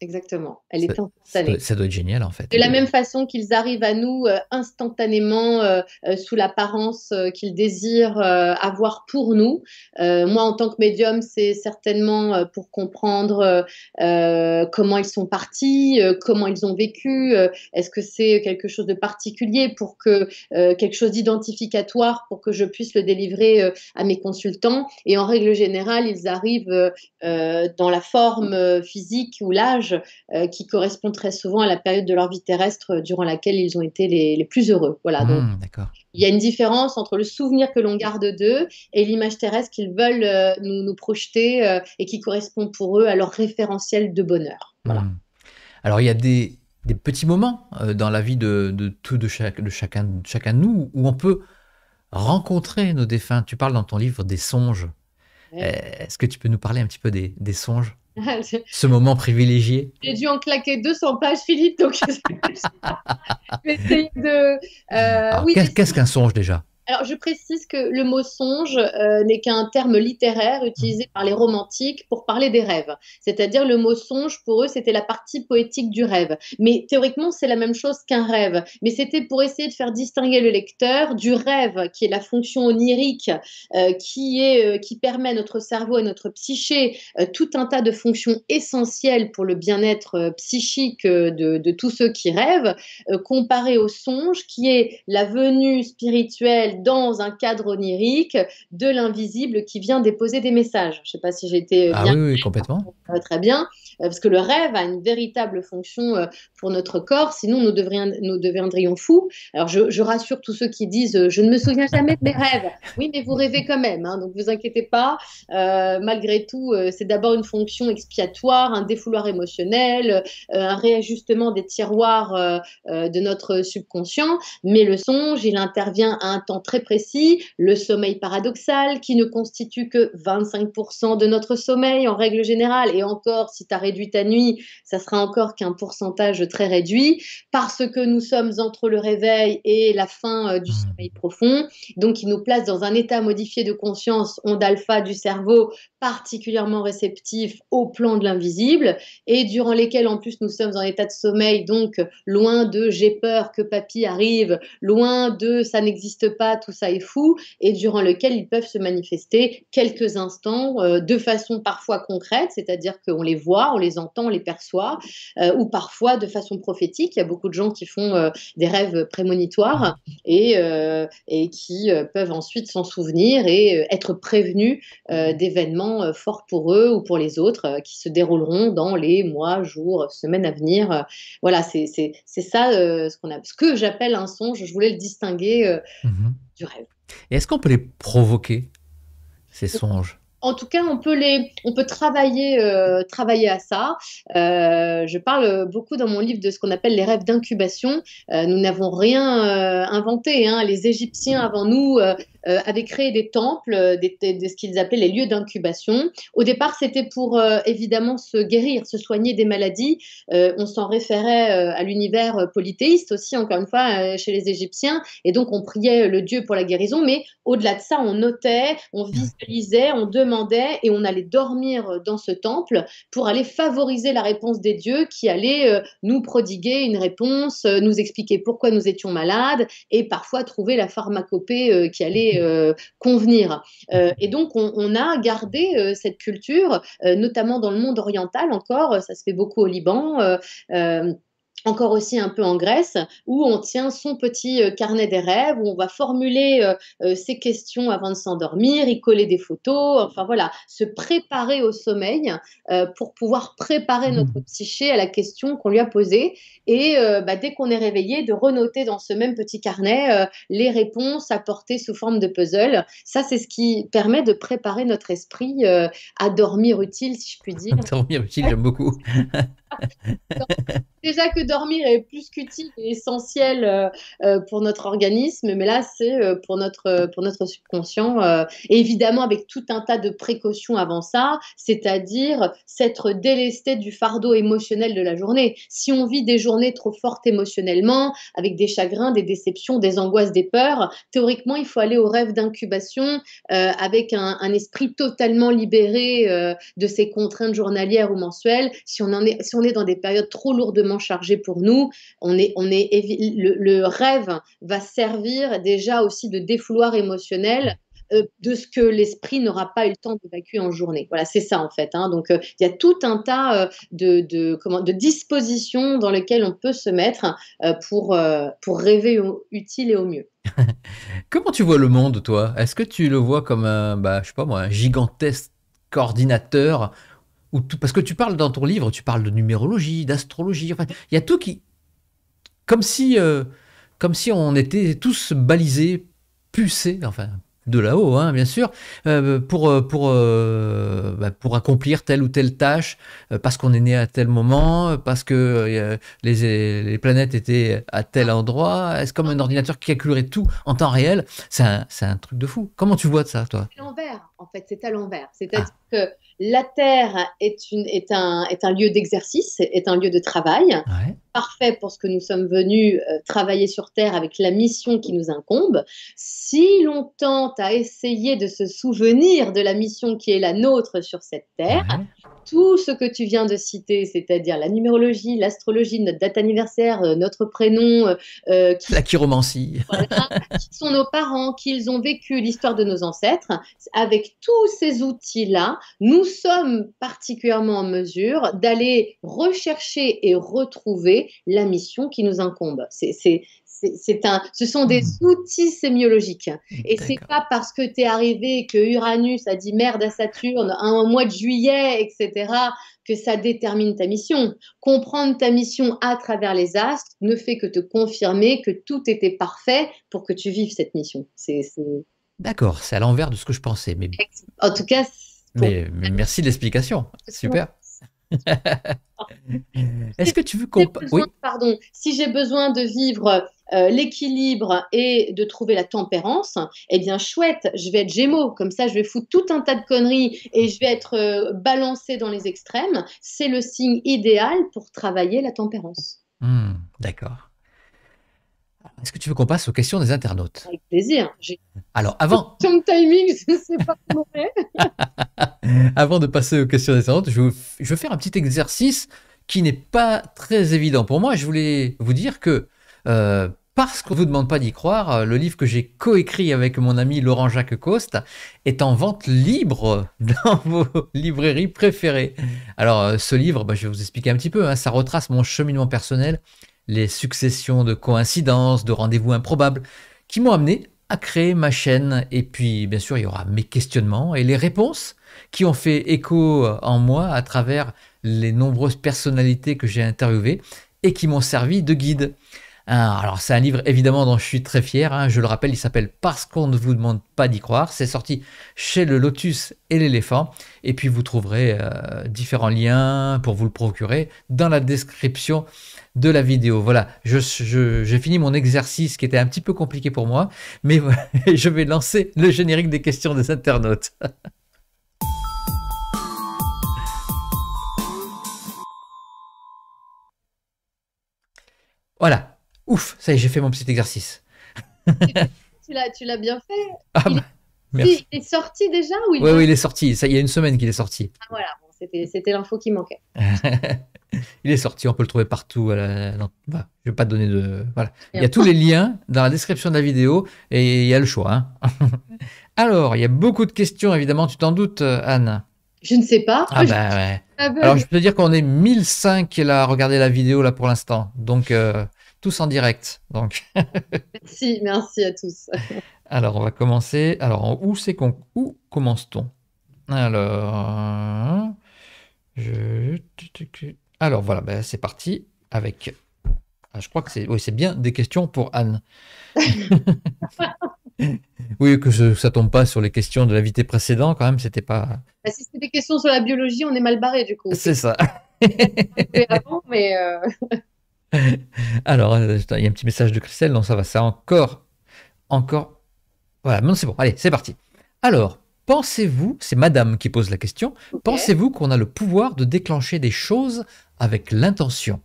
exactement. Elle est, instantanée. Ça, doit, être génial en fait. De la même façon qu'ils arrivent à nous euh, instantanément euh, euh, sous l'apparence qu'ils désirent avoir pour nous. moi, en tant que médium, c'est certainement pour comprendre comment ils sont partis, comment ils ont vécu. Est-ce que c'est quelque chose de particulier pour que quelque chose d'identificatoire pour que je puisse le délivrer à mes consultants. Et en règle générale, ils arrivent dans la forme physique ou l'âge euh, qui correspond très souvent à la période de leur vie terrestre euh, durant laquelle ils ont été les, plus heureux. Voilà, hmm, donc il y a une différence entre le souvenir que l'on garde d'eux et l'image terrestre qu'ils veulent euh, nous, projeter et qui correspond pour eux à leur référentiel de bonheur. Voilà. Hmm. Alors il y a des, petits moments dans la vie de, de, chacun, de chacun de nous où on peut rencontrer nos défunts. Tu parles dans ton livre des songes. Est-ce que tu peux nous parler un petit peu des songes Ce moment privilégié. J'ai dû en claquer 200 pages, Philippe. Donc, j'essaie de. Euh, qu'est-ce qu'un songe déjà alors, je précise que le mot songe euh, n'est qu'un terme littéraire utilisé par les romantiques pour parler des rêves. C'est-à-dire, le mot songe, pour eux, c'était la partie poétique du rêve. Mais théoriquement, c'est la même chose qu'un rêve. Mais c'était pour essayer de faire distinguer le lecteur du rêve, qui est la fonction onirique, euh, qui, est, euh, qui permet à notre cerveau, à notre psyché, tout un tas de fonctions essentielles pour le bien-être psychique de, de, tous ceux qui rêvent, comparé au songe, qui est la venue spirituelle dans un cadre onirique de l'invisible qui vient déposer des messages. Je ne sais pas si j'ai été euh, ah bien. oui, complètement. Euh, très bien, euh, parce que le rêve a une véritable fonction pour notre corps, sinon nous, devrions, nous deviendrions fous. Alors je, rassure tous ceux qui disent je ne me souviens jamais de mes rêves. Oui, mais vous rêvez quand même, hein, donc vous inquiétez pas. malgré tout, c'est d'abord une fonction expiatoire, un défouloir émotionnel, un réajustement des tiroirs de notre subconscient. Mais le songe, il intervient à un temps très précis, le sommeil paradoxal qui ne constitue que 25% de notre sommeil en règle générale, et encore si tu as réduit ta nuit, ça sera encore qu'un pourcentage très réduit, parce que nous sommes entre le réveil et la fin euh, du hmm. sommeil profond, donc il nous place dans un état modifié de conscience, onde alpha du cerveau, particulièrement réceptif au plan de l'invisible, et durant lesquels en plus nous sommes en état de sommeil, donc loin de j'ai peur que papy arrive, loin de ça n'existe pas, tout ça est fou, et durant lequel ils peuvent se manifester quelques instants euh, de façon parfois concrète, c'est-à-dire qu'on les voit, on les entend, on les perçoit, euh, ou parfois de façon prophétique. Il y a beaucoup de gens qui font euh, des rêves prémonitoires et, et qui peuvent ensuite s'en souvenir et être prévenus d'événements forts pour eux ou pour les autres qui se dérouleront dans les mois, jours, semaines à venir. voilà, c'est ça ce, ce que j'appelle un songe. Je voulais le distinguer. Mhm rêve. Et est-ce qu'on peut les provoquer, ces songes en tout cas, on peut, les, on peut travailler, euh, travailler à ça. Euh, je parle beaucoup dans mon livre de ce qu'on appelle les rêves d'incubation. Euh, nous n'avons rien inventé. Hein. Les Égyptiens avant nous euh, avaient créé des temples, euh, de ce qu'ils appelaient les lieux d'incubation. Au départ, c'était pour euh, évidemment se guérir, se soigner des maladies. on s'en référait à l'univers polythéiste aussi, encore une fois, chez les Égyptiens. Et donc, on priait le dieu pour la guérison. Mais au-delà de ça, on notait, on visualisait, on demandait et on allait dormir dans ce temple pour aller favoriser la réponse des dieux qui allaient nous prodiguer une réponse, nous expliquer pourquoi nous étions malades et parfois trouver la pharmacopée qui allait euh, convenir. Euh, et donc, on, on a gardé euh, cette culture, notamment dans le monde oriental encore, ça se fait beaucoup au Liban encore aussi un peu en Grèce, où on tient son petit euh, carnet des rêves, où on va formuler euh, euh, ses questions avant de s'endormir, y coller des photos, enfin voilà, se préparer au sommeil pour pouvoir préparer hmm. notre psyché à la question qu'on lui a posée. Et bah, dès qu'on est réveillé, de renoter dans ce même petit carnet les réponses apportées sous forme de puzzle. Ça, c'est ce qui permet de préparer notre esprit à dormir utile, si je puis dire. Dormir utile, j'aime beaucoup. Déjà que dormir dormir est plus qu'utile et essentiel euh, euh, pour notre organisme, mais là, c'est euh, pour, notre, pour notre subconscient. évidemment, avec tout un tas de précautions avant ça, c'est-à-dire s'être délesté du fardeau émotionnel de la journée. Si on vit des journées trop fortes émotionnellement, avec des chagrins, des déceptions, des angoisses, des peurs, théoriquement, il faut aller au rêve d'incubation avec un, esprit totalement libéré de ses contraintes journalières ou mensuelles. Si on, en est, si on est dans des périodes trop lourdement chargées pour nous, on est, on est le, rêve va servir déjà aussi de défouloir émotionnel euh, de ce que l'esprit n'aura pas eu le temps d'évacuer en journée. Voilà, c'est ça en fait. Hein. Donc euh, il y a tout un tas euh, de, comment, de dispositions dans lesquelles on peut se mettre pour, pour rêver au, utile et au mieux. comment tu vois le monde, toi Est-ce que tu le vois comme un, bah, je sais pas moi, un gigantesque coordinateur parce que tu parles dans ton livre, tu parles de numérologie, d'astrologie, enfin, il y a tout qui, comme si, euh, comme si on était tous balisés, pucés, enfin, de là-haut, hein, bien sûr, euh, pour, euh, pour, bah, pour accomplir telle ou telle tâche, parce qu'on est né à tel moment, parce que les, les, planètes étaient à tel endroit. Est-ce comme un ordinateur qui calculerait tout en temps réel C'est un, un, truc de fou. Comment tu vois de ça, toi C'est en fait, c'est à l'envers. C'est-à-dire ah. que la terre est, un, lieu d'exercice, est un lieu de travail, parfait pour ce que nous sommes venus euh, travailler sur terre avec la mission qui nous incombe. Si l'on tente à essayer de se souvenir de la mission qui est la nôtre sur cette terre, tout ce que tu viens de citer, c'est-à-dire la numérologie, l'astrologie, notre date anniversaire, euh, notre prénom, euh, la chiromancie, qui sont nos parents, qu'ils ont vécu, l'histoire de nos ancêtres, avec tous ces outils-là, nous sommes particulièrement en mesure d'aller rechercher et retrouver la mission qui nous incombe. C'est, un, ce sont des hmm. outils sémiologiques. Et ce c'est pas parce que tu es arrivé que Uranus a dit merde à Saturne en mois de juillet, etc., que ça détermine ta mission. Comprendre ta mission à travers les astres ne fait que te confirmer que tout était parfait pour que tu vives cette mission. c'est... D'accord, c'est à l'envers de ce que je pensais. Mais... En tout cas. merci de l'explication. Super. Est-ce que tu veux qu'on. Pardon, si j'ai besoin de vivre euh, l'équilibre et de trouver la tempérance, eh bien chouette, je vais être gémeaux, comme ça je vais foutre tout un tas de conneries et je vais être euh, balancé dans les extrêmes. C'est le signe idéal pour travailler la tempérance. Hmm, d'accord. Est-ce que tu veux qu'on passe aux questions des internautes Avec plaisir. Alors, avant. Question de timing, pas avant de passer aux questions des internautes, je, veux vais faire un petit exercice qui n'est pas très évident pour moi. Je voulais vous dire que. Euh, parce qu'on ne vous demande pas d'y croire, euh, le livre que j'ai coécrit avec mon ami Laurent-Jacques Coste est en vente libre dans vos librairies préférées. Alors euh, ce livre, bah, je vais vous expliquer un petit peu, hein. ça retrace mon cheminement personnel les successions de coïncidences, de rendez-vous improbables, qui m'ont amené à créer ma chaîne. Et puis, bien sûr, il y aura mes questionnements et les réponses qui ont fait écho en moi à travers les nombreuses personnalités que j'ai interviewées et qui m'ont servi de guide. Hein, alors, c'est un livre évidemment dont je suis très fier. Hein. Je le rappelle, il s'appelle Parce qu'on ne vous demande pas d'y croire. C'est sorti chez le Lotus et l'éléphant. Et puis, vous trouverez euh, différents liens pour vous le procurer dans la description de la vidéo. Voilà, j'ai je, j'ai fini mon exercice qui était un petit peu compliqué pour moi, mais je vais lancer le générique des questions des internautes. Voilà, ouf, ça y est, j'ai fait mon petit exercice. tu l'as bien fait. Ah bah, il, est, sorti déjà Oui, oui, il est sorti. Ça, il y a une semaine qu'il est sorti. Ah, voilà, c'était l'info qui manquait. il est sorti, on peut le trouver partout. je ne vais pas te donner de. Voilà. Il y a tous les liens dans la description de la vidéo et il y a le choix. Hein. Alors, il y a beaucoup de questions, évidemment, tu t'en doutes, euh, Anne. Je ne sais pas. je... Ah bah, ouais. Ah bah Alors, je peux dire qu'on est 1005 à regarder la vidéo là pour l'instant. Donc, euh, tous en direct. Donc. merci, merci à tous. Alors, on va commencer. Alors, où c'est qu'on. Où commence-t-on Alors. Alors voilà, ben, c'est parti avec. Ah, je crois que c'est oui, bien des questions pour Anne. oui, que je, ça tombe pas sur les questions de l'invité précédent, quand même, c'était pas. Bah, si c'était des questions sur la biologie, on est mal barré du coup. C'est ça. mais euh. Alors, euh, il y a un petit message de Christelle, non, ça va, ça encore. Encore. Voilà, non c'est bon. Allez, c'est parti. Alors, Pensez-vous, c'est Madame qui pose la question, pensez-vous qu'on a le pouvoir de déclencher des choses avec l'intention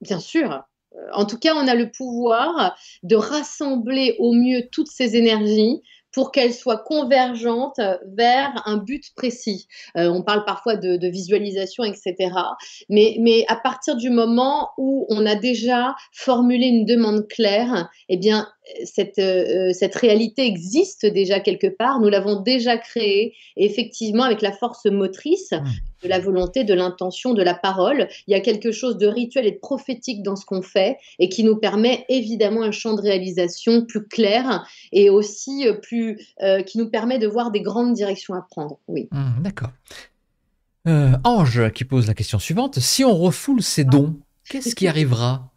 Bien sûr. Euh, en tout cas, on a le pouvoir de rassembler au mieux toutes ces énergies pour qu'elles soient convergentes vers un but précis. Euh, on parle parfois de, visualisation, etc. Mais, mais, à partir du moment où on a déjà formulé une demande claire, eh bien, cette, euh, cette réalité existe déjà quelque part, nous l'avons déjà créée, effectivement avec la force motrice mmh. de la volonté, de l'intention, de la parole, il y a quelque chose de rituel et de prophétique dans ce qu'on fait, et qui nous permet évidemment un champ de réalisation plus clair, et aussi euh, plus, euh, qui nous permet de voir des grandes directions à prendre. Oui. Mmh, d'accord. Ange qui pose la question suivante, si on refoule ses dons, ah, qu'est-ce qui arrivera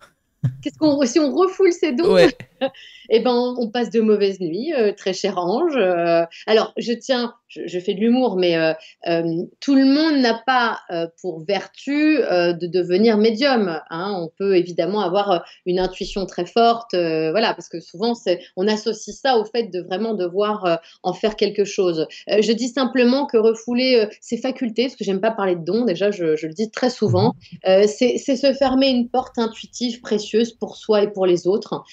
Qu'est-ce qu'on si on refoule ses dons eh ben, on passe de mauvaises nuits, euh, très cher Ange. Euh, alors, je tiens, je, fais de l'humour, mais euh, tout le monde n'a pas pour vertu de devenir médium. Hein. On peut évidemment avoir une intuition très forte, voilà, parce que souvent, on associe ça au fait de vraiment devoir en faire quelque chose. je dis simplement que refouler ses facultés, parce que j'aime pas parler de dons, déjà, je, le dis très souvent, mmh. c'est se fermer une porte intuitive précieuse pour soi et pour les autres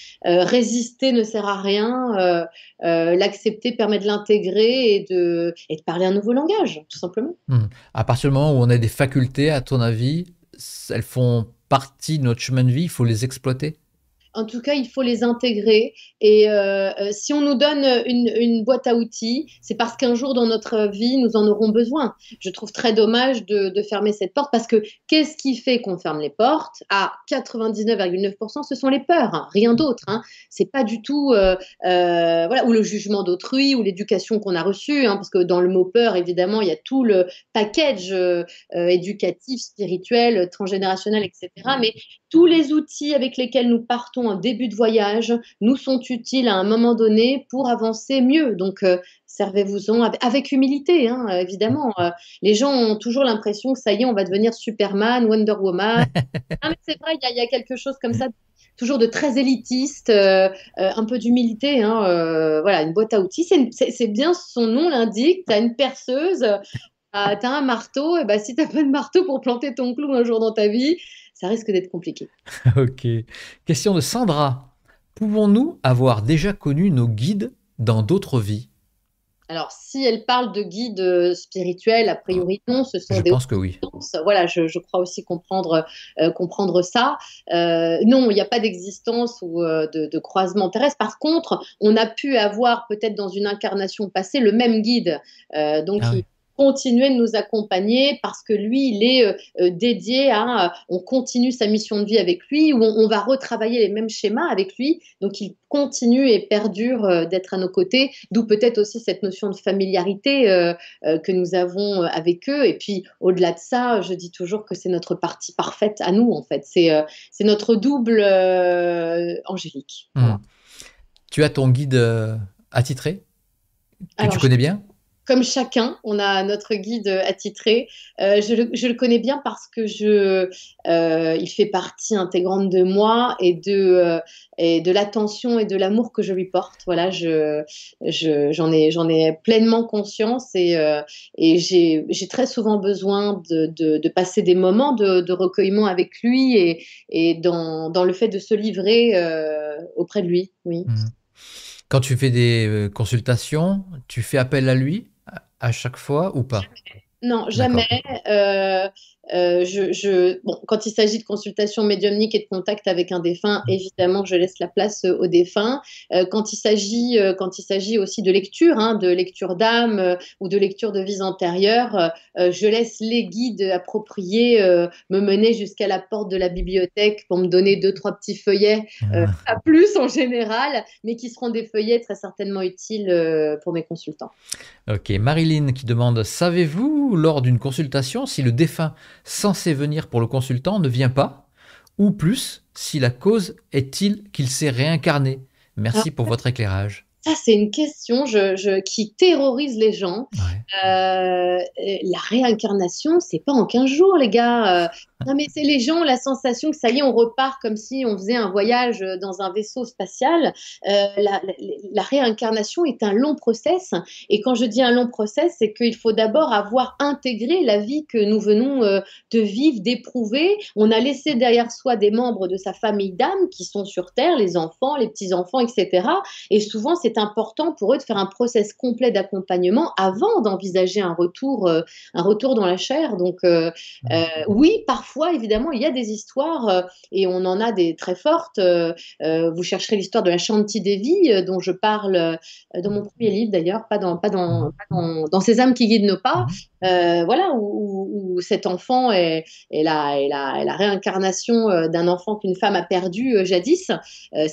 résister ne sert à rien, euh, euh, l'accepter permet de l'intégrer et de, et parler un nouveau langage, tout simplement. Hmm. À partir du moment où on a des facultés, à ton avis, elles font partie de notre chemin de vie, il faut les exploiter en tout cas, il faut les intégrer. Et euh, euh, si on nous donne une, boîte à outils, c'est parce qu'un jour dans notre vie, nous en aurons besoin. Je trouve très dommage de, fermer cette porte parce que qu'est-ce qui fait qu'on ferme les portes À ah, 99,9%, ce sont les peurs, hein, rien d'autre. Hein. C'est pas du tout euh, voilà ou le jugement d'autrui ou l'éducation qu'on a reçue, hein, parce que dans le mot peur, évidemment, il y a tout le package éducatif, spirituel, transgénérationnel, etc. Mais tous les outils avec lesquels nous partons début de voyage nous sont utiles à un moment donné pour avancer mieux. Donc, euh, servez-vous-en avec, humilité, hein, évidemment. Euh, les gens ont toujours l'impression que ça y est, on va devenir Superman, Wonder Woman. Ah, c'est vrai, il y, a quelque chose comme ça. Toujours de très élitiste, euh, un peu d'humilité. Hein, voilà, une boîte à outils, c'est bien son nom l'indique. Tu as une perceuse, tu as un marteau, et bah, si t'as pas de marteau pour planter ton clou un jour dans ta vie, ça risque d'être compliqué. ok. Question de Sandra. Pouvons-nous avoir déjà connu nos guides dans d'autres vies alors, si elle parle de guides euh, spirituels, a priori ah, non, ce sont des. Je pense que oui. Voilà, je, crois aussi comprendre, euh, comprendre ça. Euh, non, il n'y a pas d'existence ou de, croisement terrestre. Par contre, on a pu avoir peut-être dans une incarnation passée le même guide, donc ah continuer de nous accompagner parce que lui, il est euh, euh, dédié à, euh, on continue sa mission de vie avec lui, ou on, va retravailler les mêmes schémas avec lui. Donc, il continue et perdure d'être à nos côtés, d'où peut-être aussi cette notion de familiarité que nous avons avec eux. Et puis, au-delà de ça, je dis toujours que c'est notre partie parfaite à nous, en fait. C'est notre double angélique. Mmh. Tu as ton guide attitré que tu connais bien comme chacun, on a notre guide attitré. Euh, je, le, connais bien parce que je, euh, il fait partie intégrante de moi et de, euh, et de l'attention et de l'amour que je lui porte. Voilà, je, j'en, ai, j'en ai pleinement conscience et, et j'ai, très souvent besoin de, de, passer des moments de, recueillement avec lui et, et dans, dans le fait de se livrer auprès de lui. Oui. Mmh. Quand tu fais des consultations, tu fais appel à lui à chaque fois ou pas Non, jamais. Euh, euh, je, quand il s'agit de consultation médiumnique et de contact avec un défunt, mm. évidemment, je laisse la place euh, au défunt. Euh, quand il s'agit, quand il s'agit aussi de lecture, hein, de lecture d'âme ou de lecture de vies antérieures, je laisse les guides appropriés me mener jusqu'à la porte de la bibliothèque pour me donner deux trois petits feuillets, à ah. plus en général, mais qui seront des feuillets très certainement utiles pour mes consultants. Ok, Marilyn qui demande savez-vous lors d'une consultation si le défunt censé venir pour le consultant ne vient pas, ou plus si la cause est-il qu'il s'est réincarné. Merci ah. pour votre éclairage. Ça, c'est une question qui terrorise les gens. Euh, la réincarnation, c'est pas en 15 jours, les gars. Euh, mais c'est les gens la sensation que ça y est, on repart comme si on faisait un voyage euh, dans un vaisseau spatial. la, la, réincarnation est un long process. Et quand je dis un long process, c'est qu'il faut d'abord avoir intégré la vie que nous venons de vivre, d'éprouver. On a laissé derrière soi des membres de sa famille d'âme qui sont sur Terre, les enfants, les petits-enfants, etc. Et souvent, c'est c'est important pour eux de faire un process complet d'accompagnement avant d'envisager un retour, euh, un retour dans la chair. Donc, euh, mmh. euh, oui, parfois, évidemment, il y a des histoires et on en a des très fortes. vous chercherez l'histoire de la des vies dont je parle dans mon mmh. premier livre d'ailleurs, pas dans, pas dans, mmh. dans, dans ces âmes qui guident nos pas. Euh, voilà, où, cet enfant est, la, la, réincarnation euh, d'un enfant qu'une femme a perdu euh, jadis. ça,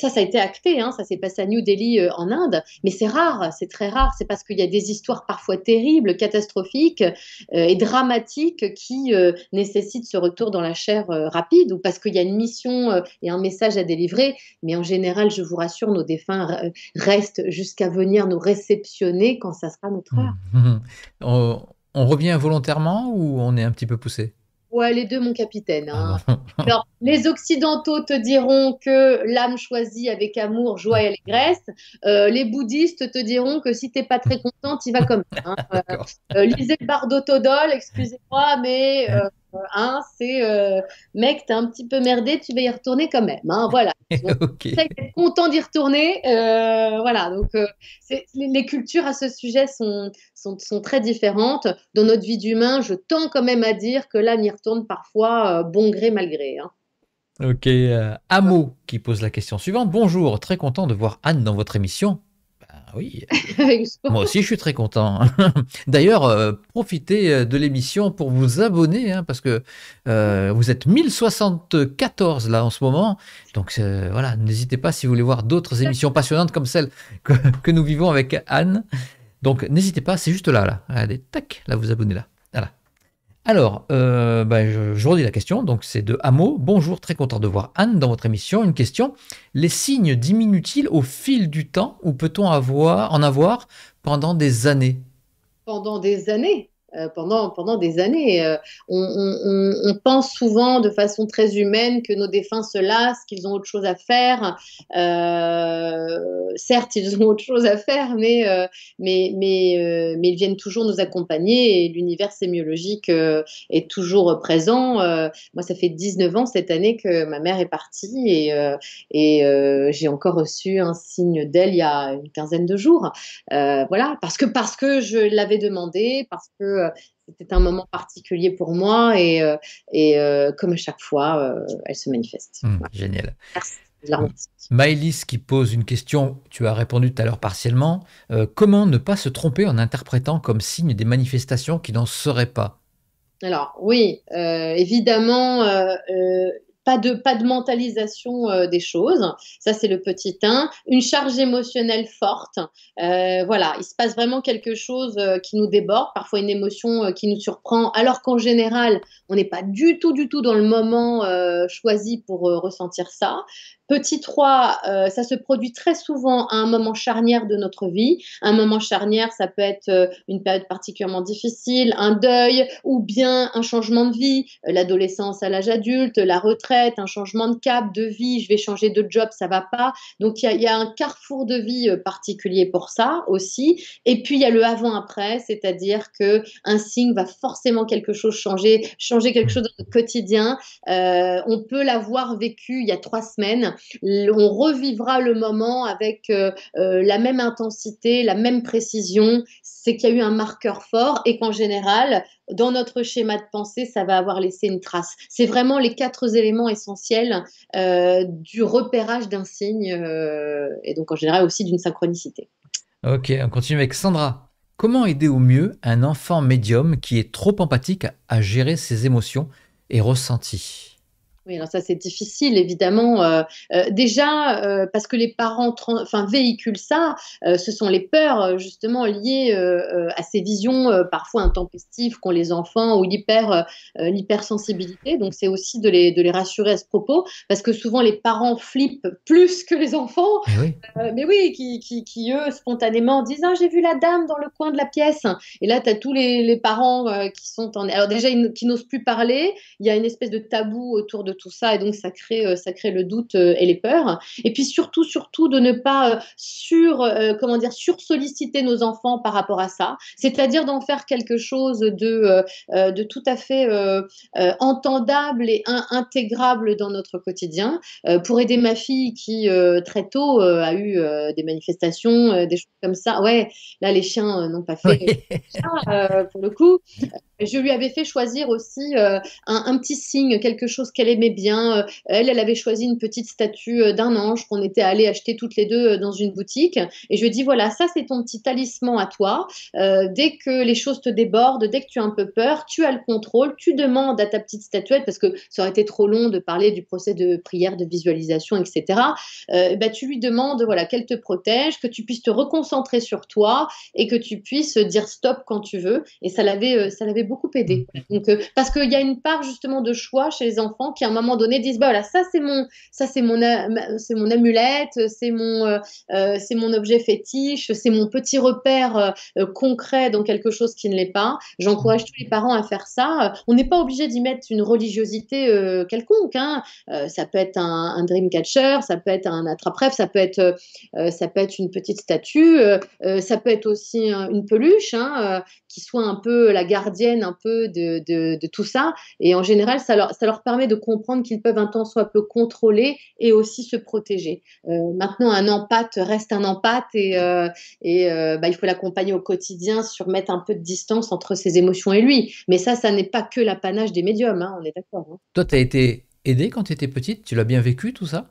ça a été acté, hein. ça s'est passé à New Delhi en Inde, mais c'est rare, c'est très rare. C'est parce qu'il y a des histoires parfois terribles, catastrophiques et dramatiques qui nécessitent ce retour dans la chair rapide, ou parce qu'il y a une mission et un message à délivrer. Mais en général, je vous rassure, nos défunts restent jusqu'à venir nous réceptionner quand ça sera notre heure. Mmh, mmh, mmh. Oh, on revient volontairement ou on est un petit peu poussé Ouais, les deux, mon capitaine. Hein. Ah. Alors, les Occidentaux te diront que l'âme choisie avec amour, joie et allégresse. Euh, les bouddhistes te diront que si t'es pas très contente, il va comme ça. Hein. lisez euh, euh, excusez-moi, mais euh, hein, c'est euh, mec, t'es un petit peu merdé, tu vas y retourner quand même. Hein, voilà. okay. être content d'y retourner. Euh, voilà. Donc, les cultures à ce sujet sont, sont, très différentes. Dans notre vie d'humain, je tends quand même à dire que l'âme y retourne parfois bon gré, mal gré. Hein. Ok. Amo qui pose la question suivante. Bonjour, très content de voir Anne dans votre émission oui. Moi aussi, je suis très content. D'ailleurs, euh, profitez euh, de l'émission pour vous abonner, hein, parce que euh, vous êtes 1074 là en ce moment. Donc voilà, n'hésitez pas si vous voulez voir d'autres émissions passionnantes comme celle que, nous vivons avec Anne. Donc n'hésitez pas, c'est juste là, là. Allez, tac, là, vous abonnez là. Alors, euh, bah, je, redis la question, donc c'est de Hameau. Bonjour, très content de voir Anne dans votre émission. Une question, les signes diminuent-ils au fil du temps ou peut-on en avoir pendant des années Pendant des années euh, pendant, pendant des années. Euh, on, pense souvent de façon très humaine que nos défunts se lassent, qu'ils ont autre chose à faire. Euh, certes, ils ont autre chose à faire, mais, mais, mais, mais ils viennent toujours nous accompagner et l'univers sémiologique est toujours présent. moi, ça fait 19 ans cette année que ma mère est partie et, et j'ai encore reçu un signe d'elle il y a une quinzaine de jours. voilà, parce que, parce que je l'avais demandé, parce que euh, c'était un moment particulier pour moi et, euh, et euh, comme à chaque fois, elle se manifeste. Hmm, génial. Merci. Maëlys qui pose une question, tu as répondu tout à l'heure partiellement. comment ne pas se tromper en interprétant comme signe des manifestations qui n'en seraient pas Alors oui, évidemment, pas de, pas de mentalisation euh, des choses. Ça, c'est le petit 1. Une charge émotionnelle forte. Euh, voilà, il se passe vraiment quelque chose euh, qui nous déborde, parfois une émotion qui nous surprend, alors qu'en général, on n'est pas du tout, du tout dans le moment choisi pour ressentir ça. Petit 3, euh, ça se produit très souvent à un moment charnière de notre vie. Un moment charnière, ça peut être euh, une période particulièrement difficile, un deuil ou bien un changement de vie, euh, l'adolescence à l'âge adulte, la retraite, un changement de cap, de vie, je vais changer de job, ça va pas. Donc il y, y, a un carrefour de vie particulier pour ça aussi. Et puis il y a le avant-après, c'est-à-dire que un signe va forcément quelque chose changer, changer quelque mmh. chose dans notre quotidien. on peut l'avoir vécu il y a trois semaines on revivra le moment avec euh, euh, la même intensité, la même précision. C'est qu'il y a eu un marqueur fort et qu'en général, dans notre schéma de pensée, ça va avoir laissé une trace. C'est vraiment les quatre éléments essentiels euh, du repérage d'un signe et donc en général aussi d'une synchronicité. Ok, on continue avec Sandra. Comment aider au mieux un enfant médium qui est trop empathique à gérer ses émotions et ressentis oui, alors ça c'est difficile évidemment. Euh, euh, déjà euh, parce que les parents enfin véhiculent ça, ce sont les peurs justement liées à ces visions parfois intempestives qu'ont les enfants ou l'hyper l'hypersensibilité. Donc c'est aussi de les, de les rassurer à ce propos parce que souvent les parents flippent plus que les enfants. Eh mais oui, qui, qui, qui, eux spontanément disent ah j'ai vu la dame dans le coin de la pièce. Et là tu as tous les, les parents qui sont en alors déjà ils, qui n'osent plus parler. Il y a une espèce de tabou autour de tout ça et donc ça crée, euh, ça crée le doute euh, et les peurs. Et puis surtout, surtout de ne pas euh, sur, comment dire, sur solliciter nos enfants par rapport à ça, c'est-à-dire d'en faire quelque chose de, de tout à fait entendable et intégrable dans notre quotidien. pour aider ma fille qui très tôt a eu des manifestations, des choses comme ça. Ouais, là les chiens n'ont pas fait ça, pour le coup. Je lui avais fait choisir aussi euh, un, petit signe, quelque chose qu'elle aimait bien. Euh, elle, elle avait choisi une petite statue euh, d'un ange qu'on était allé acheter toutes les deux dans une boutique. Et je lui ai dit, voilà, ça c'est ton petit talisman à toi. dès que les choses te débordent, dès que tu as un peu peur, tu as le contrôle, tu demandes à ta petite statuette, parce que ça aurait été trop long de parler du procès de prière, de visualisation, etc. Bah, tu lui demandes, voilà, qu'elle te protège, que tu puisses te reconcentrer sur toi et que tu puisses dire stop quand tu veux. Et ça l'avait, ça l'avait beaucoup aidé. Mm. Donc, euh, parce qu'il y a une part justement de choix chez les enfants qui à un moment donné disent bah voilà ça c'est mon ça c'est mon euh, c'est mon amulette, c'est mon euh, c'est mon objet fétiche, c'est mon petit repère concret dans quelque chose qui ne l'est pas. J'encourage tous les parents à faire ça. On n'est pas obligé d'y mettre une religiosité quelconque. Hein. ça peut être un, un dream catcher, ça peut être un attrape ça peut être ça peut être une petite statue, ça peut être aussi hein, une peluche hein, qui soit un peu la gardienne un peu de, tout ça. Et en général, ça leur, permet de comprendre qu'ils peuvent un temps soit peu contrôler et aussi se protéger. Euh, maintenant, un empathe reste un empathe et, euh, et euh, bah, il faut l'accompagner au quotidien sur mettre un peu de distance entre ses émotions et lui. Mais ça, ça n'est pas que l'apanage des médiums, hein, on est d'accord. Hein. Toi, tu as été aidée quand tu étais petite Tu l'as bien vécu tout ça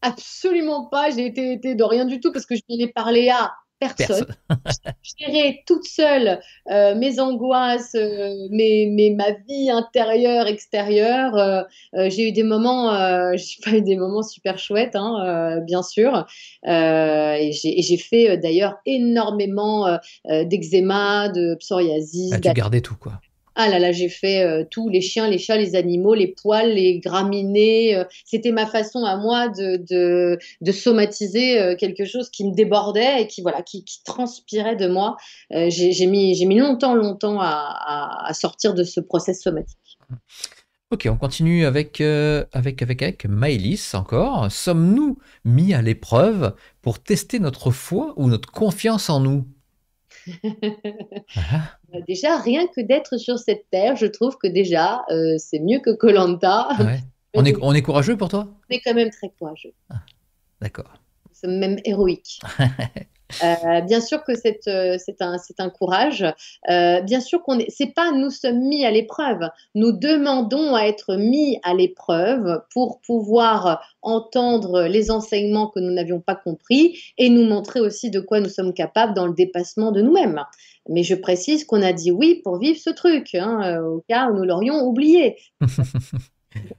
Absolument pas, j'ai été aidée de rien du tout parce que je ai parlé à personne. personne. je toute seule euh, mes angoisses, euh, mes, mes, ma vie intérieure, extérieure. Euh, j'ai eu des moments, j'ai pas eu des moments super chouettes, hein, bien sûr. et j'ai fait d'ailleurs énormément d'eczéma, de psoriasis. Ah, tu gardais tout, quoi. Ah là là, j'ai fait euh, tout, les chiens, les chats, les animaux, les poils, les graminées. Euh, c'était ma façon à moi de, somatiser euh, quelque chose qui me débordait et qui, voilà, qui, transpirait de moi. j'ai mis, mis longtemps, longtemps à, sortir de ce process somatique. Ok, on continue avec, avec, avec, avec Maëlys encore. Sommes-nous mis à l'épreuve pour tester notre foi ou notre confiance en nous ah, ah. Euh, déjà, rien que d'être sur cette terre, je trouve que déjà, euh, c'est mieux que Colanta. On, est, on est courageux pour toi On est quand même très courageux. Ah, d'accord. Nous sommes même héroïques. Euh, bien sûr que c'est euh, un, un, courage. Euh, bien sûr qu'on n'est c'est pas nous sommes mis à l'épreuve. Nous demandons à être mis à l'épreuve pour pouvoir entendre les enseignements que nous n'avions pas compris et nous montrer aussi de quoi nous sommes capables dans le dépassement de nous-mêmes. Mais je précise qu'on a dit oui pour vivre ce truc, hein, euh, au cas où nous l'aurions oublié.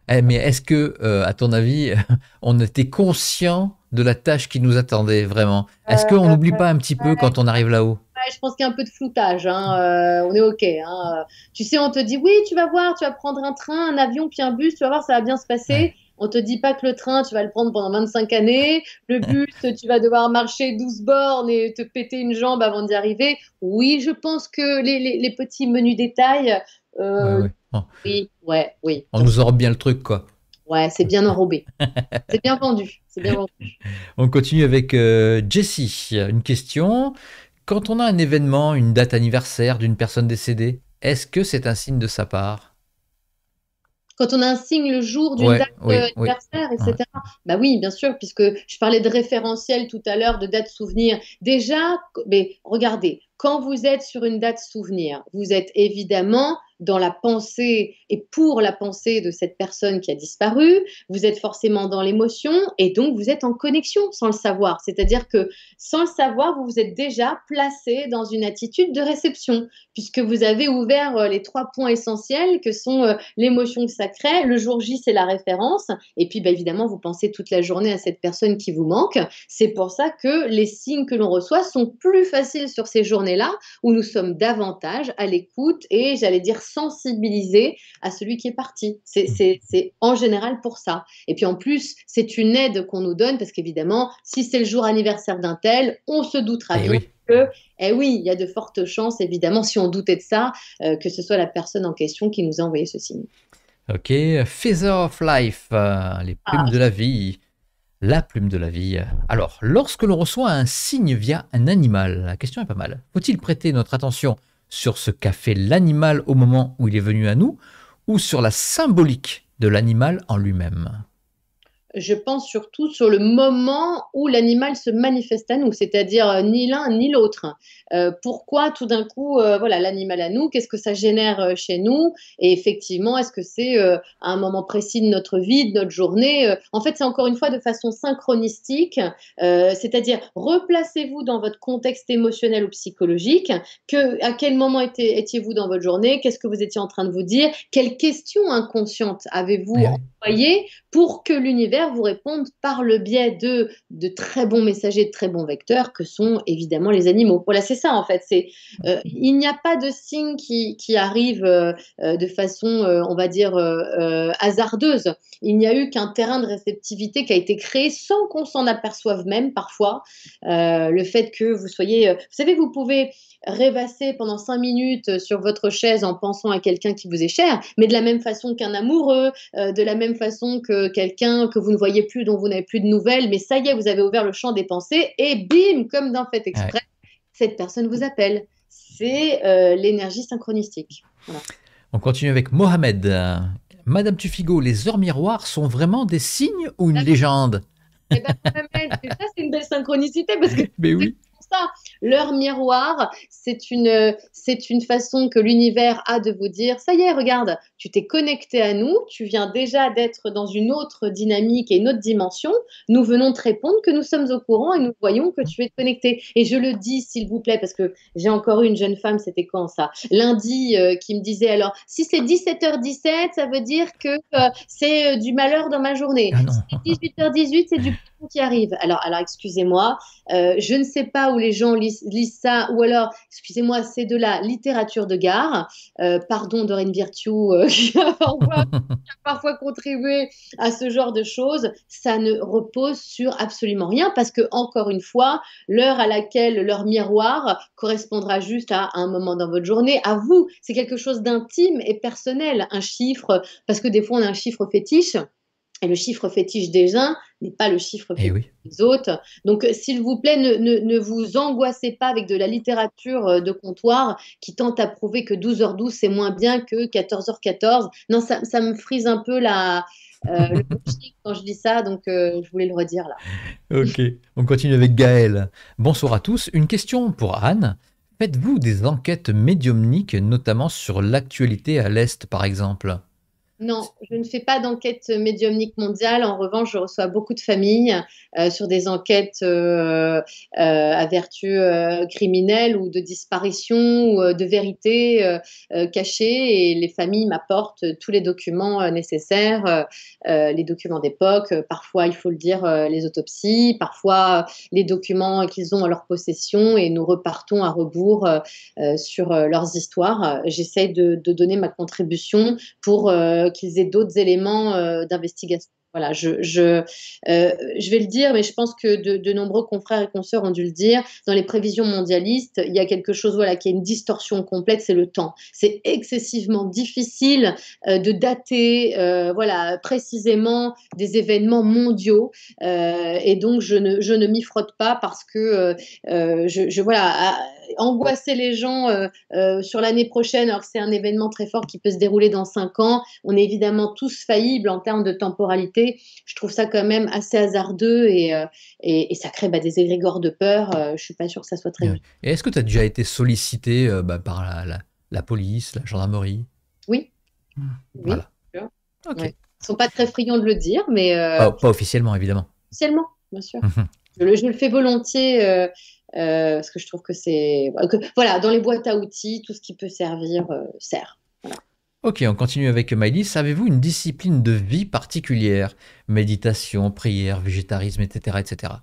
Eh, mais est-ce que, euh, à ton avis, on était conscient de la tâche qui nous attendait vraiment Est-ce qu'on n'oublie euh, pas un petit peu quand on arrive là-haut je pense qu'il y a un peu de floutage. Hein, euh, on est OK. Hein, tu sais, on te dit oui, tu vas voir, tu vas prendre un train, un avion, puis un bus, tu vas voir, ça va bien se passer. On te dit pas que le train, tu vas le prendre pendant 25 années. Le bus, tu vas devoir marcher 12 bornes et te péter une jambe avant d'y arriver. Oui, je pense que les, petits menus détails Oh. Oui, ouais, oui. On nous enrobe bien le truc, quoi. Ouais, c'est bien enrobé. c'est bien vendu. On continue avec euh, Jessie. Une question. Quand on a un événement, une date anniversaire d'une personne décédée, est-ce que c'est un signe de sa part quand on a un signe le jour d'une date euh, anniversaire, etc. Bah oui, bien sûr, puisque je parlais de référentiel tout à l'heure, de date souvenir. Déjà, mais regardez, quand vous êtes sur une date souvenir, vous êtes évidemment dans la pensée et pour la pensée de cette personne qui a disparu, vous êtes forcément dans l'émotion et donc vous êtes en connexion sans le savoir. C'est-à-dire que sans le savoir, vous vous êtes déjà placé dans une attitude de réception puisque vous avez ouvert euh, les trois points essentiels que sont euh, l'émotion sacrée, le jour J c'est la référence et puis bah, évidemment vous pensez toute la journée à cette personne qui vous manque. C'est pour ça que les signes que l'on reçoit sont plus faciles sur ces journées-là où nous sommes davantage à l'écoute et j'allais dire sensibiliser à celui qui est parti. Mm. C'est en général pour ça. Et puis en plus, c'est une aide qu'on nous donne parce qu'évidemment, si c'est le jour anniversaire d'un tel, on se doutera eh bien que, eh oui, il y a de fortes chances, évidemment, si on doutait de ça, euh, que ce soit la personne en question qui nous a envoyé ce signe. Ok, Feather of Life, euh, les ah. plumes de la vie. La plume de la vie. Alors, lorsque l'on reçoit un signe via un animal, la question est pas mal. Faut-il prêter notre attention sur ce qu'a fait l'animal au moment où il est venu à nous, ou sur la symbolique de l'animal en lui-même je pense surtout sur le moment où l'animal se manifeste à nous, c'est-à-dire euh, ni l'un ni l'autre. Euh, pourquoi tout d'un coup, euh, voilà, l'animal à nous, qu'est-ce que ça génère chez nous Et effectivement, est-ce que c'est à un moment précis de notre vie, de notre journée En fait, c'est encore une fois de façon synchronistique, c'est-à-dire replacez-vous dans votre contexte émotionnel ou psychologique, que, à quel moment étiez-vous dans votre journée, qu'est-ce que vous étiez en train de vous dire, quelles questions inconscientes avez-vous envoyées pour que l'univers vous répondent par le biais de, de très bons messagers, de très bons vecteurs que sont évidemment les animaux. Voilà, c'est ça en fait. C'est euh, il n'y a pas de signe qui, qui arrive euh, euh, de façon, on va dire, hasardeuse. Il n'y a eu qu'un terrain de réceptivité qui a été créé sans qu'on s'en aperçoive même parfois. le fait que vous soyez, vous savez, vous pouvez rêvasser pendant cinq minutes sur votre chaise en pensant à quelqu'un qui vous est cher, mais de la même façon qu'un amoureux, de la même façon que quelqu'un que vous ne voyez plus, dont vous n'avez plus de nouvelles, mais ça y est, vous avez ouvert le champ des pensées et bim, comme d'un fait exprès, cette personne vous appelle. C'est euh, l'énergie synchronistique. On continue avec Mohamed. Madame Tufigo, les heures miroirs sont vraiment des signes ou une légende eh ben, Mohamed, ça c'est une belle synchronicité parce que mais oui. Leur miroir, c'est une, c'est une façon que l'univers a de vous dire, ça y est, regarde, tu t'es connecté à nous, tu viens déjà d'être dans une autre dynamique et une autre dimension. Nous venons te répondre que nous sommes au courant et nous voyons que tu es connecté. Et je le dis, s'il vous plaît, parce que j'ai encore eu une jeune femme, c'était quand ça Lundi, euh, qui me disait, alors, si c'est 17h17, ça veut dire que euh, c'est euh, du malheur dans ma journée. Ah si c'est 18h18, c'est du qui arrive. Alors, alors excusez-moi, euh, je ne sais pas où les gens lisent, ça, ou alors, excusez-moi, c'est de la littérature de gare. Euh, pardon, Dorine Virtue, euh, qui, a parfois, qui, a parfois, contribué à ce genre de choses. Ça ne repose sur absolument rien, parce que, encore une fois, l'heure à laquelle leur miroir correspondra juste à un moment dans votre journée, à vous, c'est quelque chose d'intime et personnel, un chiffre, parce que des fois, on a un chiffre fétiche. Et le chiffre fétiche des uns n'est pas le chiffre eh fétiche des autres. Donc, euh, s'il vous plaît, ne, vous angoissez pas avec de la littérature euh, de comptoir qui tente à prouver que 12h12, c'est moins bien que 14h14. Non, ça, me frise un peu la, euh, quand je dis ça, donc euh, je voulais le redire là. ok, on continue avec Gaël. Bonsoir à tous. Une question pour Anne. Faites-vous des enquêtes médiumniques, notamment sur l'actualité à l'Est, par exemple non, je ne fais pas d'enquête médiumnique mondiale. En revanche, je reçois beaucoup de familles euh, sur des enquêtes euh, euh, à vertu criminelle ou de disparition ou de vérité cachée. Et les familles m'apportent tous les documents nécessaires, les documents d'époque. Parfois, il faut le dire, les autopsies. Parfois, les documents qu'ils ont en leur possession. Et nous repartons à rebours sur leurs histoires. J'essaie de, donner ma contribution pour qu'ils aient d'autres éléments euh, d'investigation. Voilà, je, euh, je, vais le dire, mais je pense que de, nombreux confrères et consoeurs ont dû le dire. Dans les prévisions mondialistes, il y a quelque chose voilà, qui est une distorsion complète, c'est le temps. C'est excessivement difficile euh, de dater euh, voilà, précisément des événements mondiaux. et donc, je ne, m'y frotte pas parce que je, voilà, angoisser les gens sur l'année prochaine, alors que c'est un événement très fort qui peut se dérouler dans cinq ans, on est évidemment tous faillibles en termes de temporalité je trouve ça quand même assez hasardeux et, euh, ça crée bah, des égrégores de peur. Euh, je ne suis pas sûre que ça soit très. Et est-ce que tu as déjà été sollicité euh, bah, par la, police, la gendarmerie Oui. Ah. Ils oui sont pas très friands de le dire, mais. pas, officiellement, évidemment. Officiellement, bien sûr. Mhm. Je, le, je, le, fais volontiers. parce que je trouve que c'est. Voilà, dans les boîtes à outils, tout ce qui peut servir sert. Ok, on continue avec Miley. Savez-vous une discipline de vie particulière Méditation, prière, végétarisme, etc. etc.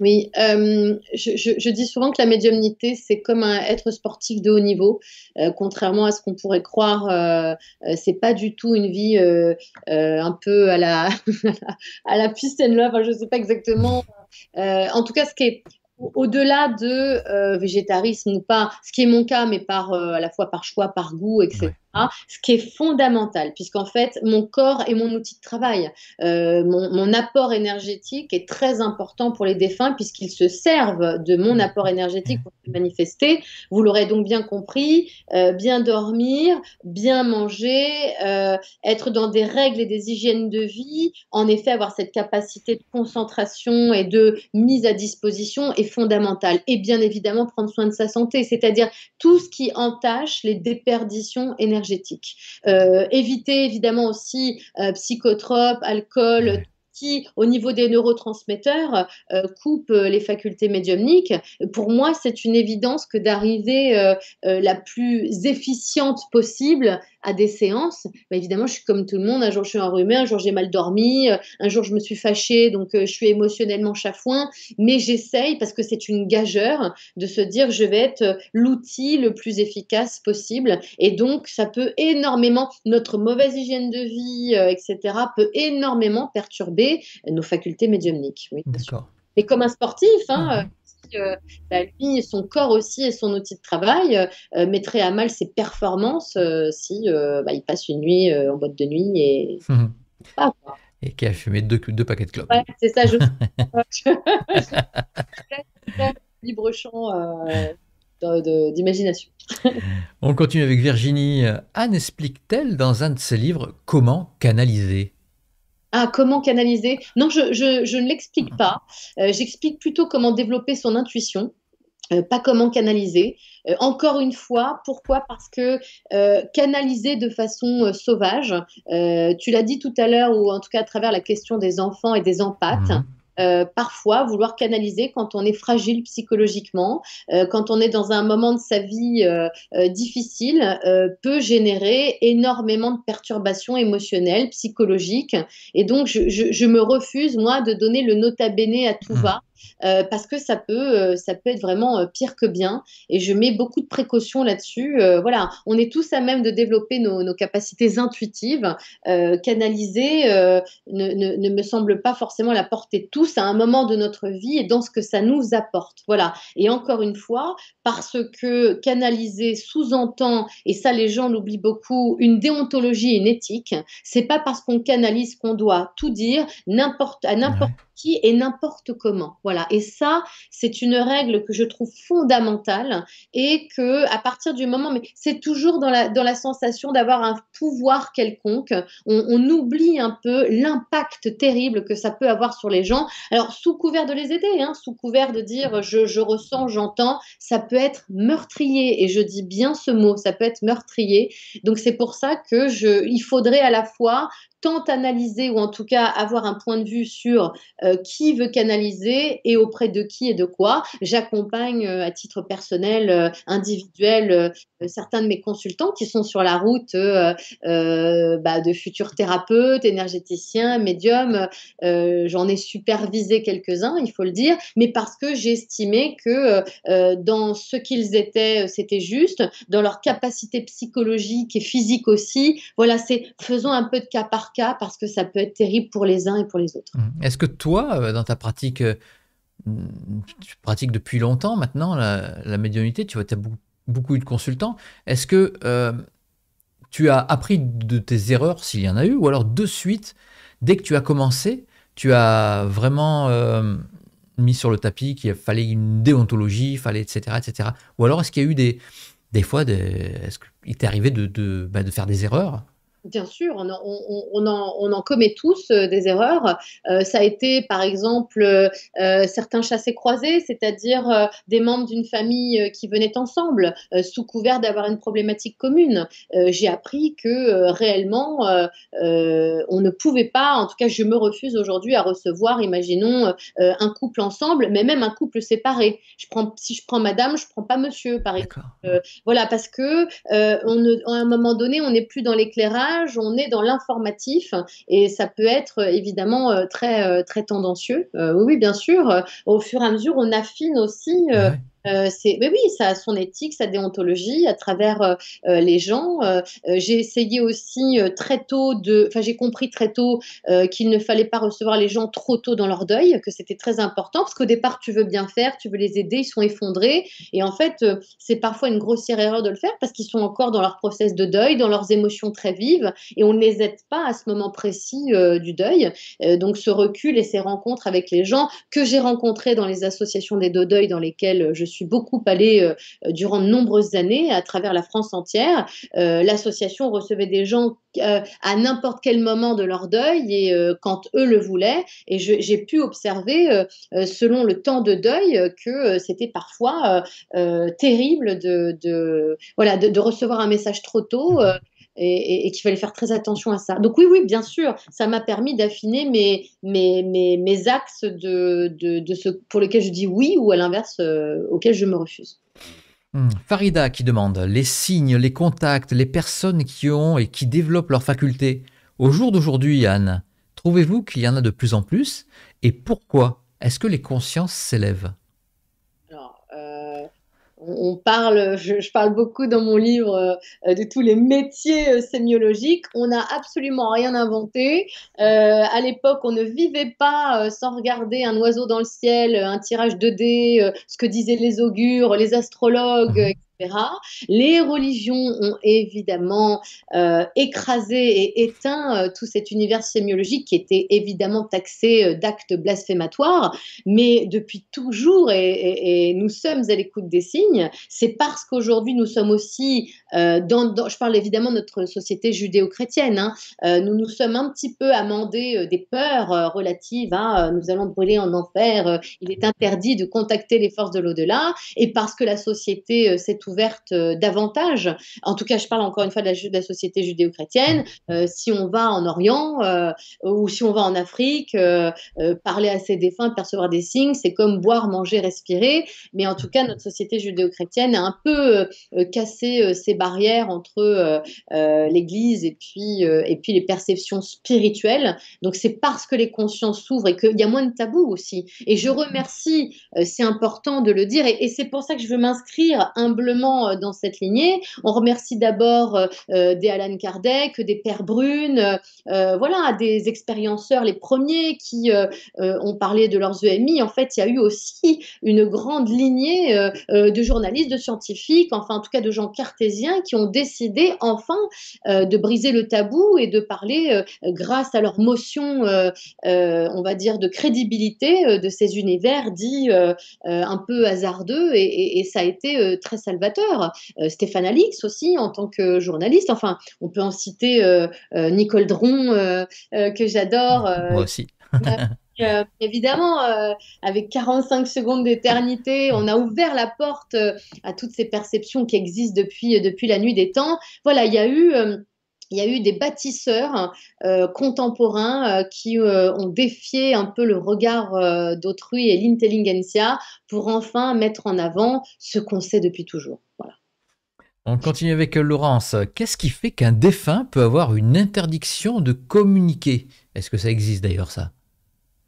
Oui, euh, je, dis souvent que la médiumnité, c'est comme un être sportif de haut niveau. Euh, contrairement à ce qu'on pourrait croire, euh, euh c'est pas du tout une vie un peu à la, à la piste je ne sais pas exactement. en tout cas, ce qui est au-delà de végétarisme ou pas, ce qui est mon cas, mais par à la fois par choix, par goût, etc. Hein, ce qui est fondamental, puisqu'en fait, mon corps est mon outil de travail. Euh, mon, apport énergétique est très important pour les défunts, puisqu'ils se servent de mon mm. apport énergétique pour se manifester. Vous l'aurez donc bien compris, euh, bien dormir, bien manger, euh, être dans des règles et des hygiènes de vie, en effet, avoir cette capacité de concentration et de mise à disposition est fondamental Et bien évidemment, prendre soin de sa santé, c'est-à-dire tout ce qui entache les déperditions énergétiques énergétique. Euh, éviter évidemment aussi euh, psychotropes, alcool, qui, au niveau des neurotransmetteurs, euh, coupent coupe euh, les facultés médiumniques. Pour moi, c'est une évidence que d'arriver euh, la plus efficiente possible à des séances. Bah, évidemment, je suis comme tout le monde. Un jour, je suis enrhumée, un jour, j'ai mal dormi, un jour, je me suis fâchée, donc je suis émotionnellement chafouin. Mais j'essaye, parce que c'est une gageure, de se dire je vais être l'outil le plus efficace possible. Et donc, ça peut énormément, notre mauvaise hygiène de vie, etc., peut énormément perturber nos facultés médiumniques. Oui, Mais comme un sportif, hein, mhm. euh, bah, lui, son corps aussi et son outil de travail mettrait euh, euh, mettraient à mal ses performances s'il si bah, il passe une nuit en boîte de nuit et mhm. et qui a fumé deux, deux paquets de clopes. c'est ça. Je... Libre champ d'imagination. On continue avec Virginie. Anne explique-t-elle dans un de ses livres comment canaliser ah, comment canaliser Non, je, ne l'explique mhm. pas. Euh, j'explique plutôt comment développer son intuition. Euh, pas comment canaliser. Euh, encore une fois, pourquoi Parce que canaliser de façon sauvage, tu l'as dit tout à l'heure, ou en tout cas à travers la question des enfants et des empathes, mhm. Euh, parfois vouloir canaliser quand on est fragile psychologiquement, euh, quand on est dans un moment de sa vie euh, difficile, peut générer énormément de perturbations émotionnelles, psychologiques. Et donc, je, je, me refuse, moi, de donner le nota bene à tout mmh. va. Euh, parce que ça peut, euh, ça peut être vraiment euh, pire que bien. Et je mets beaucoup de précautions là-dessus. voilà, on est tous à même de développer nos, capacités intuitives. canaliser ne, me semble pas forcément la portée tous à un moment de notre vie et dans ce que ça nous apporte. Voilà. Et encore une fois, parce que canaliser sous-entend, et ça les gens l'oublient beaucoup, une déontologie et une éthique. C'est pas parce qu'on canalise qu'on doit tout dire n'importe à n'importe qui et n'importe comment. Voilà. Voilà. Et ça, c'est une règle que je trouve fondamentale et que, à partir du moment, mais c'est toujours dans la, sensation d'avoir un pouvoir quelconque, on, oublie un peu l'impact terrible que ça peut avoir sur les gens. Alors, sous couvert de les aider, hein, sous couvert de dire je, ressens, j'entends, ça peut être meurtrier. Et je dis bien ce mot, ça peut être meurtrier. Donc, c'est pour ça que je, il faudrait à la fois tant analyser ou en tout cas avoir un point de vue sur euh, qui veut canaliser et auprès de qui et de quoi. J'accompagne euh, à titre personnel, euh, individuel, certains de mes consultants qui sont sur la route bah, de futurs thérapeutes, énergéticiens, médiums. J'en ai supervisé quelques-uns, il faut le dire, mais parce que j'estimais que dans ce qu'ils étaient, c'était juste, dans leur capacité psychologique et physique aussi. Voilà, c'est faisons un peu de cas par cas parce que ça peut être terrible pour les uns et pour les autres. Mmh. Est-ce que toi, euh, dans ta pratique, euh, mmh, tu pratiques depuis longtemps maintenant la, médiumnité, tu vois, tu as beaucoup, eu de consultants, est-ce que euh, tu as appris de tes erreurs s'il y en a eu, ou alors de suite, dès que tu as commencé, tu as vraiment mis sur le tapis qu'il fallait une déontologie, fallait etc. etc. Ou alors est-ce qu'il y a eu des, des fois, est-ce qu'il t'est arrivé de bah, faire des erreurs Bien sûr, on, on, en, commet tous euh, des erreurs. Euh, ça a été, par exemple, euh, certains chassés croisés, c'est-à-dire des membres d'une famille qui venaient ensemble, sous couvert d'avoir une problématique commune. J'ai appris que réellement, on ne pouvait pas, en tout cas, je me refuse aujourd'hui à recevoir, imaginons, un couple ensemble, mais même un couple séparé. Je prends, si je prends madame, je ne prends pas monsieur, par exemple. voilà, parce qu'à un moment donné, on n'est plus dans l'éclairage on est dans l'informatif et ça peut être euh, évidemment euh, très, euh, très tendancieux. oui, bien sûr. Au fur et à mesure, on affine aussi euh, oui, ça a son éthique, sa déontologie à travers euh, euh, les gens. j'ai essayé aussi très tôt de, enfin, j'ai compris très tôt qu'il ne fallait pas recevoir les gens trop tôt dans leur deuil, que c'était très important parce qu'au départ, tu veux bien faire, tu veux les aider, ils sont effondrés et en fait, c'est parfois une grossière erreur de le faire parce qu'ils sont encore dans leur process de deuil, dans leurs émotions très vives et on ne les aide pas à ce moment précis du deuil. donc, ce recul et ces rencontres avec les gens que j'ai rencontrés dans les associations des deux deuils dans lesquelles je suis beaucoup allée euh, durant de nombreuses années à travers la France entière. Euh, l'association recevait des gens euh, à n'importe quel moment de leur deuil et quand eux le voulaient. Et j'ai pu observer, selon le temps de deuil, que c'était parfois terrible de, voilà, de, recevoir un message trop tôt et, qu'il fallait faire très attention à ça. Donc oui, oui, bien sûr, ça m'a permis d'affiner mes, axes de, pour lesquels je dis oui ou à l'inverse euh, auxquels je me refuse. Hmm. Farida qui demande les signes, les contacts, les personnes qui ont et qui développent leurs facultés. Au jour d'aujourd'hui, Anne, trouvez-vous qu'il y en a de plus en plus et pourquoi est-ce que les consciences s'élèvent on parle, je, parle beaucoup dans mon livre euh, de tous les métiers euh, sémiologiques. On n'a absolument rien inventé. Euh, à l'époque, on ne vivait pas sans regarder un oiseau dans le ciel, un tirage de dés, ce que disaient les augures, les astrologues, mhm. Les religions ont évidemment euh, écrasé et éteint euh, tout cet univers sémiologique qui était évidemment taxé euh, d'actes blasphématoires, mais depuis toujours, et, nous sommes à l'écoute des signes, c'est parce qu'aujourd'hui nous sommes aussi, dans, je parle évidemment de notre société judéo-chrétienne, hein, nous nous sommes un petit peu amendés des peurs relatives à nous allons brûler en enfer, il est interdit de contacter les forces de l'au-delà, et parce que la société s'est ouverte, ouverte euh, davantage. En tout cas, je parle encore une fois de la, société judéo-chrétienne. Euh, si on va en Orient euh, ou si on va en Afrique, parler à ses défunts, percevoir des signes, c'est comme boire, manger, respirer. Mais en tout cas, notre société judéo-chrétienne a un peu cassé ces barrières entre l'Église et puis, et puis les perceptions spirituelles. Donc c'est parce que les consciences s'ouvrent et qu'il y a moins de tabous aussi. Et je remercie, c'est important de le dire, et, et c'est pour ça que je veux m'inscrire humble euh, dans cette lignée. On remercie d'abord euh, euh, des Alan Kardec, des Pères Brunes, voilà, des expérienceurs, les premiers qui ont parlé de leurs EMI. En fait, il y a eu aussi une grande lignée de journalistes, de scientifiques, enfin en tout cas de gens cartésiens qui ont décidé enfin de briser le tabou et de parler grâce à leur motion, on va dire, de crédibilité de ces univers dits un peu hasardeux et, ça a été très salvateur. Euh, Stéphane Alix aussi en tant que journaliste. Enfin, on peut en citer euh, euh, Nicole Dron que j'adore. Moi aussi. évidemment, avec 45 secondes d'éternité, on a ouvert la porte à toutes ces perceptions qui existent depuis, depuis la nuit des temps. Voilà, il y a eu il y a eu des bâtisseurs euh, contemporains euh, qui euh, ont défié un peu le regard d'autrui et l'intelligentsia pour enfin mettre en avant ce qu'on sait depuis toujours. On continue avec Laurence. Qu'est-ce qui fait qu'un défunt peut avoir une interdiction de communiquer Est-ce que ça existe d'ailleurs ça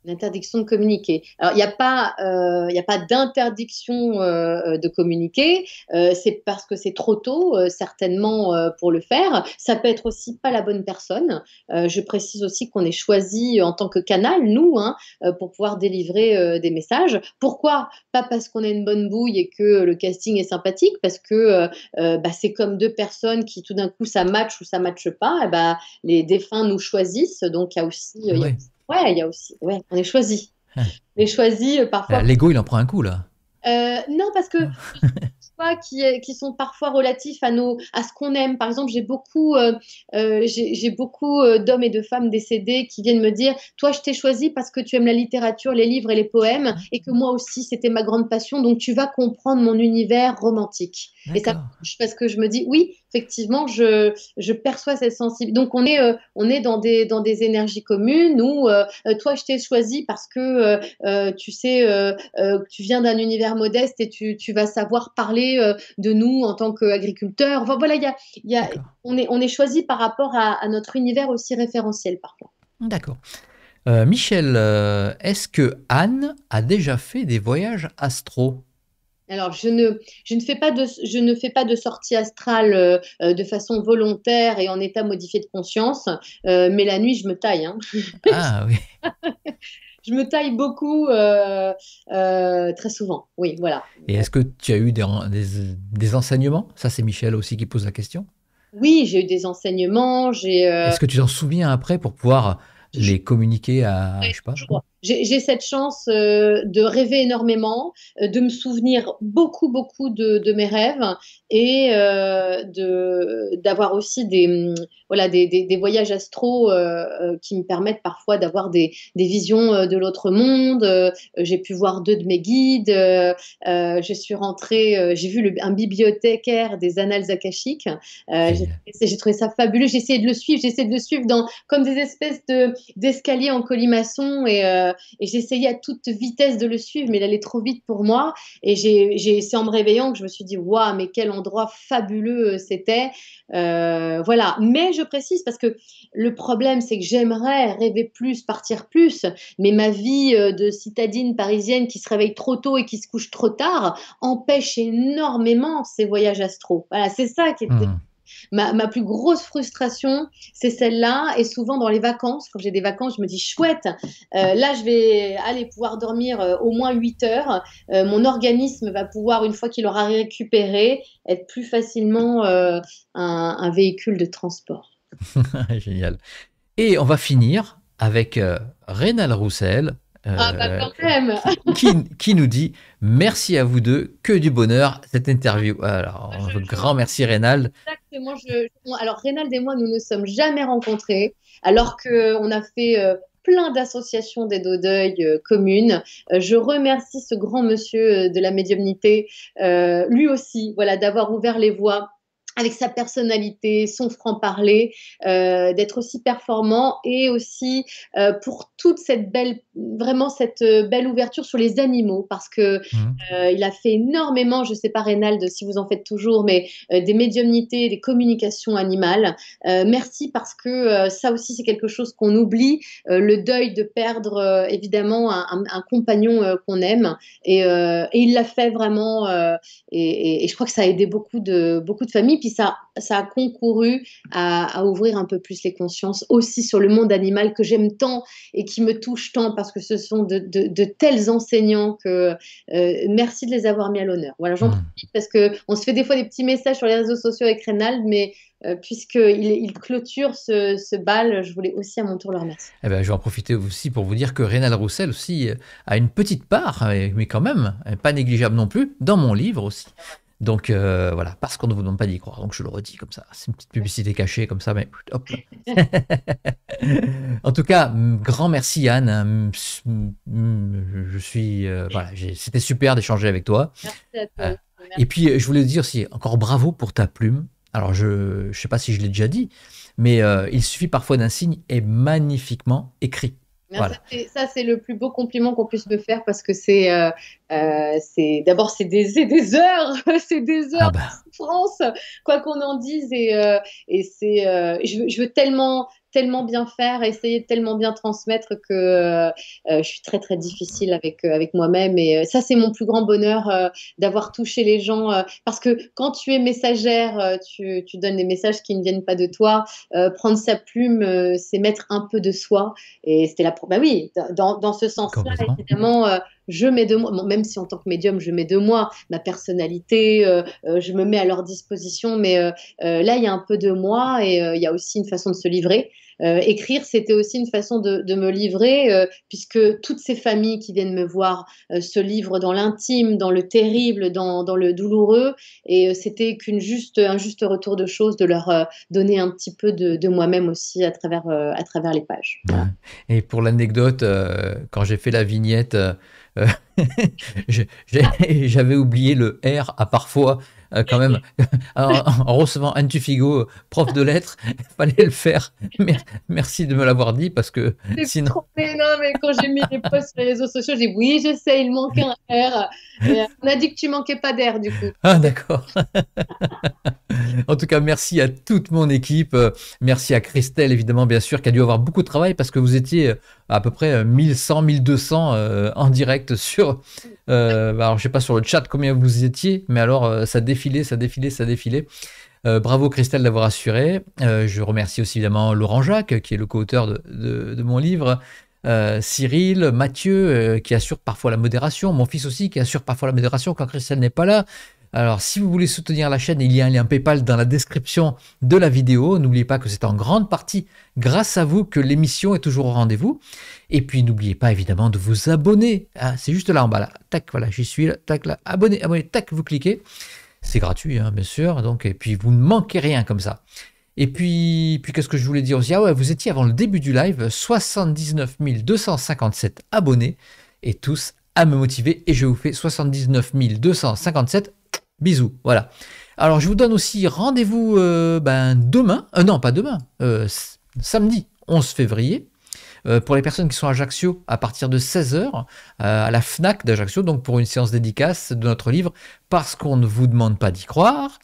L'interdiction de communiquer. Alors, il n'y a pas, euh, a pas d'interdiction euh, de communiquer. Euh, c'est parce que c'est trop tôt, euh, certainement, pour le faire. Ça peut être aussi pas la bonne personne. je précise aussi qu'on est choisi en tant que canal, nous, hein, pour pouvoir délivrer des messages. Pourquoi Pas parce qu'on a une bonne bouille et que le casting est sympathique, parce que bah, c'est comme deux personnes qui, tout d'un coup, ça match ou ça matche pas. Et eh bah, les défunts nous choisissent. Donc, il y a aussi Ouais, il y a aussi. Ouais, on est choisi. Hein. on est choisi euh, parfois. Bah, l'ego, il en prend un coup là. Euh, non, parce que qui, qui, sont parfois relatifs à, nos, à ce qu'on aime. Par exemple, j'ai beaucoup, euh, euh, j'ai beaucoup euh, d'hommes et de femmes décédés qui viennent me dire Toi, je t'ai choisi parce que tu aimes la littérature, les livres et les poèmes, et que moi aussi, c'était ma grande passion, donc tu vas comprendre mon univers romantique. Et ça parce que je me dis Oui, effectivement, je, je perçois cette sensibilité. Donc, on est, on est dans, des, dans des énergies communes où toi, je t'ai choisi parce que tu sais, tu viens d'un univers modeste et tu, tu vas savoir parler euh, de nous en tant qu'agriculteurs. voilà, y y on, est, on est choisi par rapport à, notre univers aussi référentiel parfois. D'accord. Euh, Michel, euh, est-ce que Anne a déjà fait des voyages astro alors, je ne, je, ne fais pas de, je ne fais pas de sortie astrale de façon volontaire et en état modifié de conscience, mais la nuit, je me taille. Hein. Ah oui. je me taille beaucoup euh, euh, très souvent. Oui, voilà. Et est-ce que tu as eu des, enseignements Ça, c'est Michel aussi qui pose la question. Oui, j'ai eu des enseignements. J'ai. Euh, est-ce que tu t'en souviens après pour pouvoir les communiquer à, je pas j'ai cette chance euh, de rêver énormément, euh, de me souvenir beaucoup, beaucoup de, mes rêves et euh, de d'avoir aussi des, mm, voilà, des, des, voyages astro qui me permettent parfois d'avoir des, des, visions de l'autre monde. j'ai pu voir deux de mes guides. je suis rentrée, j'ai vu le, un bibliothécaire des annales akashiques. j'ai trouvé ça fabuleux. J'ai essayé de le suivre, j'ai essayé de le suivre dans, comme des espèces de d'escaliers en colimaçon et, et j'essayais à toute vitesse de le suivre, mais il allait trop vite pour moi. Et j'ai, c'est en me réveillant que je me suis dit, waouh, mais quel endroit fabuleux euh, c'était. Euh, voilà. Mais je précise parce que le problème, c'est que j'aimerais rêver plus, partir plus, mais ma vie euh, de citadine parisienne qui se réveille trop tôt et qui se couche trop tard empêche énormément ces voyages astro. Voilà, c'est ça qui était ma, plus grosse frustration, c'est celle-là. Et souvent dans les vacances, quand j'ai des vacances, je me dis chouette, euh, là je vais aller pouvoir dormir euh, au moins 8 heures. Euh, mon organisme va pouvoir, une fois qu'il aura récupéré, être plus facilement un, véhicule de transport. Génial. Et on va finir avec Rénal Roussel euh, ah bah, quand qui, nous dit merci à vous deux, que du bonheur cette interview. Alors, ah, un grand merci Reynald. Exactement. alors Reynald et moi, nous ne sommes jamais rencontrés, alors qu'on euh, a fait euh, plein d'associations des au deuil communes. je remercie ce grand monsieur de la médiumnité, lui aussi, voilà, d'avoir ouvert les voies avec sa personnalité, son franc-parler, euh, d'être aussi performant et aussi euh, pour toute cette belle, vraiment cette euh, belle ouverture sur les animaux parce que mmh. il a fait énormément, je sais pas Reynald si vous en faites toujours, mais des médiumnités, des communications animales. merci parce que ça aussi c'est quelque chose qu'on oublie, le deuil de perdre évidemment un, compagnon qu'on aime et, il l'a fait vraiment et, et, je crois que ça a aidé beaucoup de beaucoup de familles ça, ça a concouru à, ouvrir un peu plus les consciences aussi sur le monde animal que j'aime tant et qui me touche tant parce que ce sont de, tels enseignants que euh, merci de les avoir mis à l'honneur. Voilà, j'en mmh. profite parce que on se fait des fois des petits messages sur les réseaux sociaux avec Reynald, mais euh, puisque puisqu'il il clôture ce, bal, je voulais aussi à mon tour leur remercier. Eh ben, je vais en profiter aussi pour vous dire que Reynald Roussel aussi euh, a une petite part, mais quand même, pas négligeable non plus, dans mon livre aussi. Donc euh, voilà, parce qu'on ne vous demande pas d'y croire, donc je le redis comme ça. C'est une petite publicité cachée comme ça, mais hop. en tout cas, grand merci Anne. Je suis euh, voilà, c'était super d'échanger avec toi. Euh, et puis je voulais te dire si encore bravo pour ta plume. Alors je ne sais pas si je l'ai déjà dit, mais il suffit parfois d'un signe et magnifiquement écrit. Ça, c'est le plus beau compliment qu'on puisse me faire parce que c'est euh, euh d'abord, c'est des, des, heures, c'est des heures ah de bah. souffrance, quoi qu'on en dise. Et, euh, et c'est, euh, je, je, veux tellement tellement bien faire, essayer de tellement bien transmettre que euh, euh, je suis très très difficile avec, euh, avec moi-même. Et ça, c'est mon plus grand bonheur d'avoir touché les gens. parce que quand tu es messagère, tu, tu, donnes des messages qui ne viennent pas de toi. prendre sa plume, c'est mettre un peu de soi. Et c'était la. Bah oui, dans, dans ce sens-là, évidemment je mets de moi, même si en tant que médium, je mets de moi ma personnalité, euh, euh, je me mets à leur disposition, mais euh, là, il y a un peu de moi et il y a aussi une façon de se livrer. écrire, c'était aussi une façon de, me livrer, puisque toutes ces familles qui viennent me voir se livrent dans l'intime, dans le terrible, dans, le douloureux, et c'était qu'un juste, retour de choses, de leur donner un petit peu de, moi-même aussi à travers, à travers les pages. Et pour l'anecdote, quand j'ai fait la vignette, euh, j'avais oublié le R à parfois, euh, quand même. en, recevant Anne prof de lettres, fallait le faire. merci de me l'avoir dit parce que sinon. non, mais quand j'ai mis les posts sur les réseaux sociaux, j'ai dit oui, je sais, il manquait un R. Euh, on a dit que tu manquais pas d'air du coup. Ah, d'accord. en tout cas, merci à toute mon équipe. Merci à Christelle, évidemment, bien sûr, qui a dû avoir beaucoup de travail parce que vous étiez à peu près 1100, euh, 1200 euh, en direct sur. Euh, alors, je sais pas sur le chat combien vous étiez, mais alors ça défilait, ça défilait, ça défilait. bravo Christelle d'avoir assuré. je remercie aussi évidemment Laurent Jacques, qui est le co-auteur de, de, de, mon livre. Cyril, Mathieu, qui assure parfois la modération. Mon fils aussi, qui assure parfois la modération quand Christelle n'est pas là. Alors si vous voulez soutenir la chaîne, il y a un lien PayPal dans la description de la vidéo. N'oubliez pas que c'est en grande partie grâce à vous que l'émission est toujours au rendez-vous. Et puis n'oubliez pas évidemment de vous abonner. Ah, c'est juste là en bas, là. Tac, voilà, j'y suis, là. tac, là. Abonnez, abonnez, tac, vous cliquez. C'est gratuit, hein, bien sûr. Donc, et puis vous ne manquez rien comme ça. Et puis, puis qu'est-ce que je voulais dire aussi Ah ouais, vous étiez avant le début du live 79 257 abonnés et tous à me motiver. Et je vous fais 79 257 Bisous, voilà. Alors je vous donne aussi rendez-vous euh, ben, demain, euh, non pas demain, euh, samedi 11 février. pour les personnes qui sont à Ajaccio, à partir de 16h, à la FNAC d'Ajaccio, donc pour une séance dédicace de notre livre, parce qu'on ne vous demande pas d'y croire.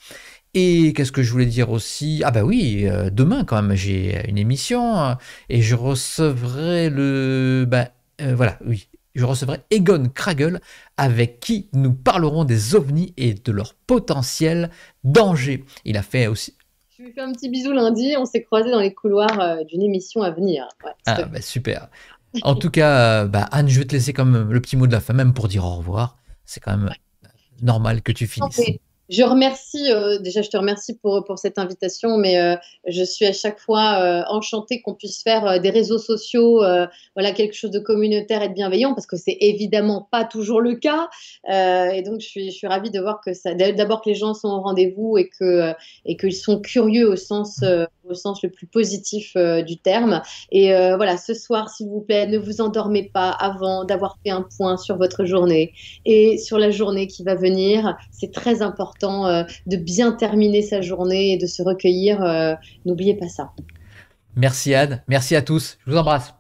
Et qu'est-ce que je voulais dire aussi Ah ben oui, demain quand même, j'ai une émission, hein, et je recevrai le... Ben, voilà, oui, je recevrai Egon Kragel avec qui nous parlerons des ovnis et de leur potentiel danger. Il a fait aussi... Je lui fais un petit bisou lundi, on s'est croisés dans les couloirs euh, d'une émission à venir. ah, bah super. En tout cas, euh, bah Anne, je vais te laisser comme le petit mot de la fin, même pour dire au revoir. C'est quand même normal que tu finisses. Je remercie, euh, déjà je te remercie pour, pour cette invitation, mais euh, je suis à chaque fois euh, enchantée qu'on puisse faire des réseaux sociaux, voilà, quelque chose de communautaire et de bienveillant, parce que c'est évidemment pas toujours le cas. et donc je suis, je suis ravie de voir que ça, d'abord que les gens sont au rendez-vous et que et qu'ils sont curieux au sens, au sens le plus positif du terme. Et voilà, ce soir, s'il vous plaît, ne vous endormez pas avant d'avoir fait un point sur votre journée et sur la journée qui va venir. C'est très important euh, de bien terminer sa journée et de se recueillir. Euh, n'oubliez pas ça. Merci Anne, merci à tous. Je vous embrasse.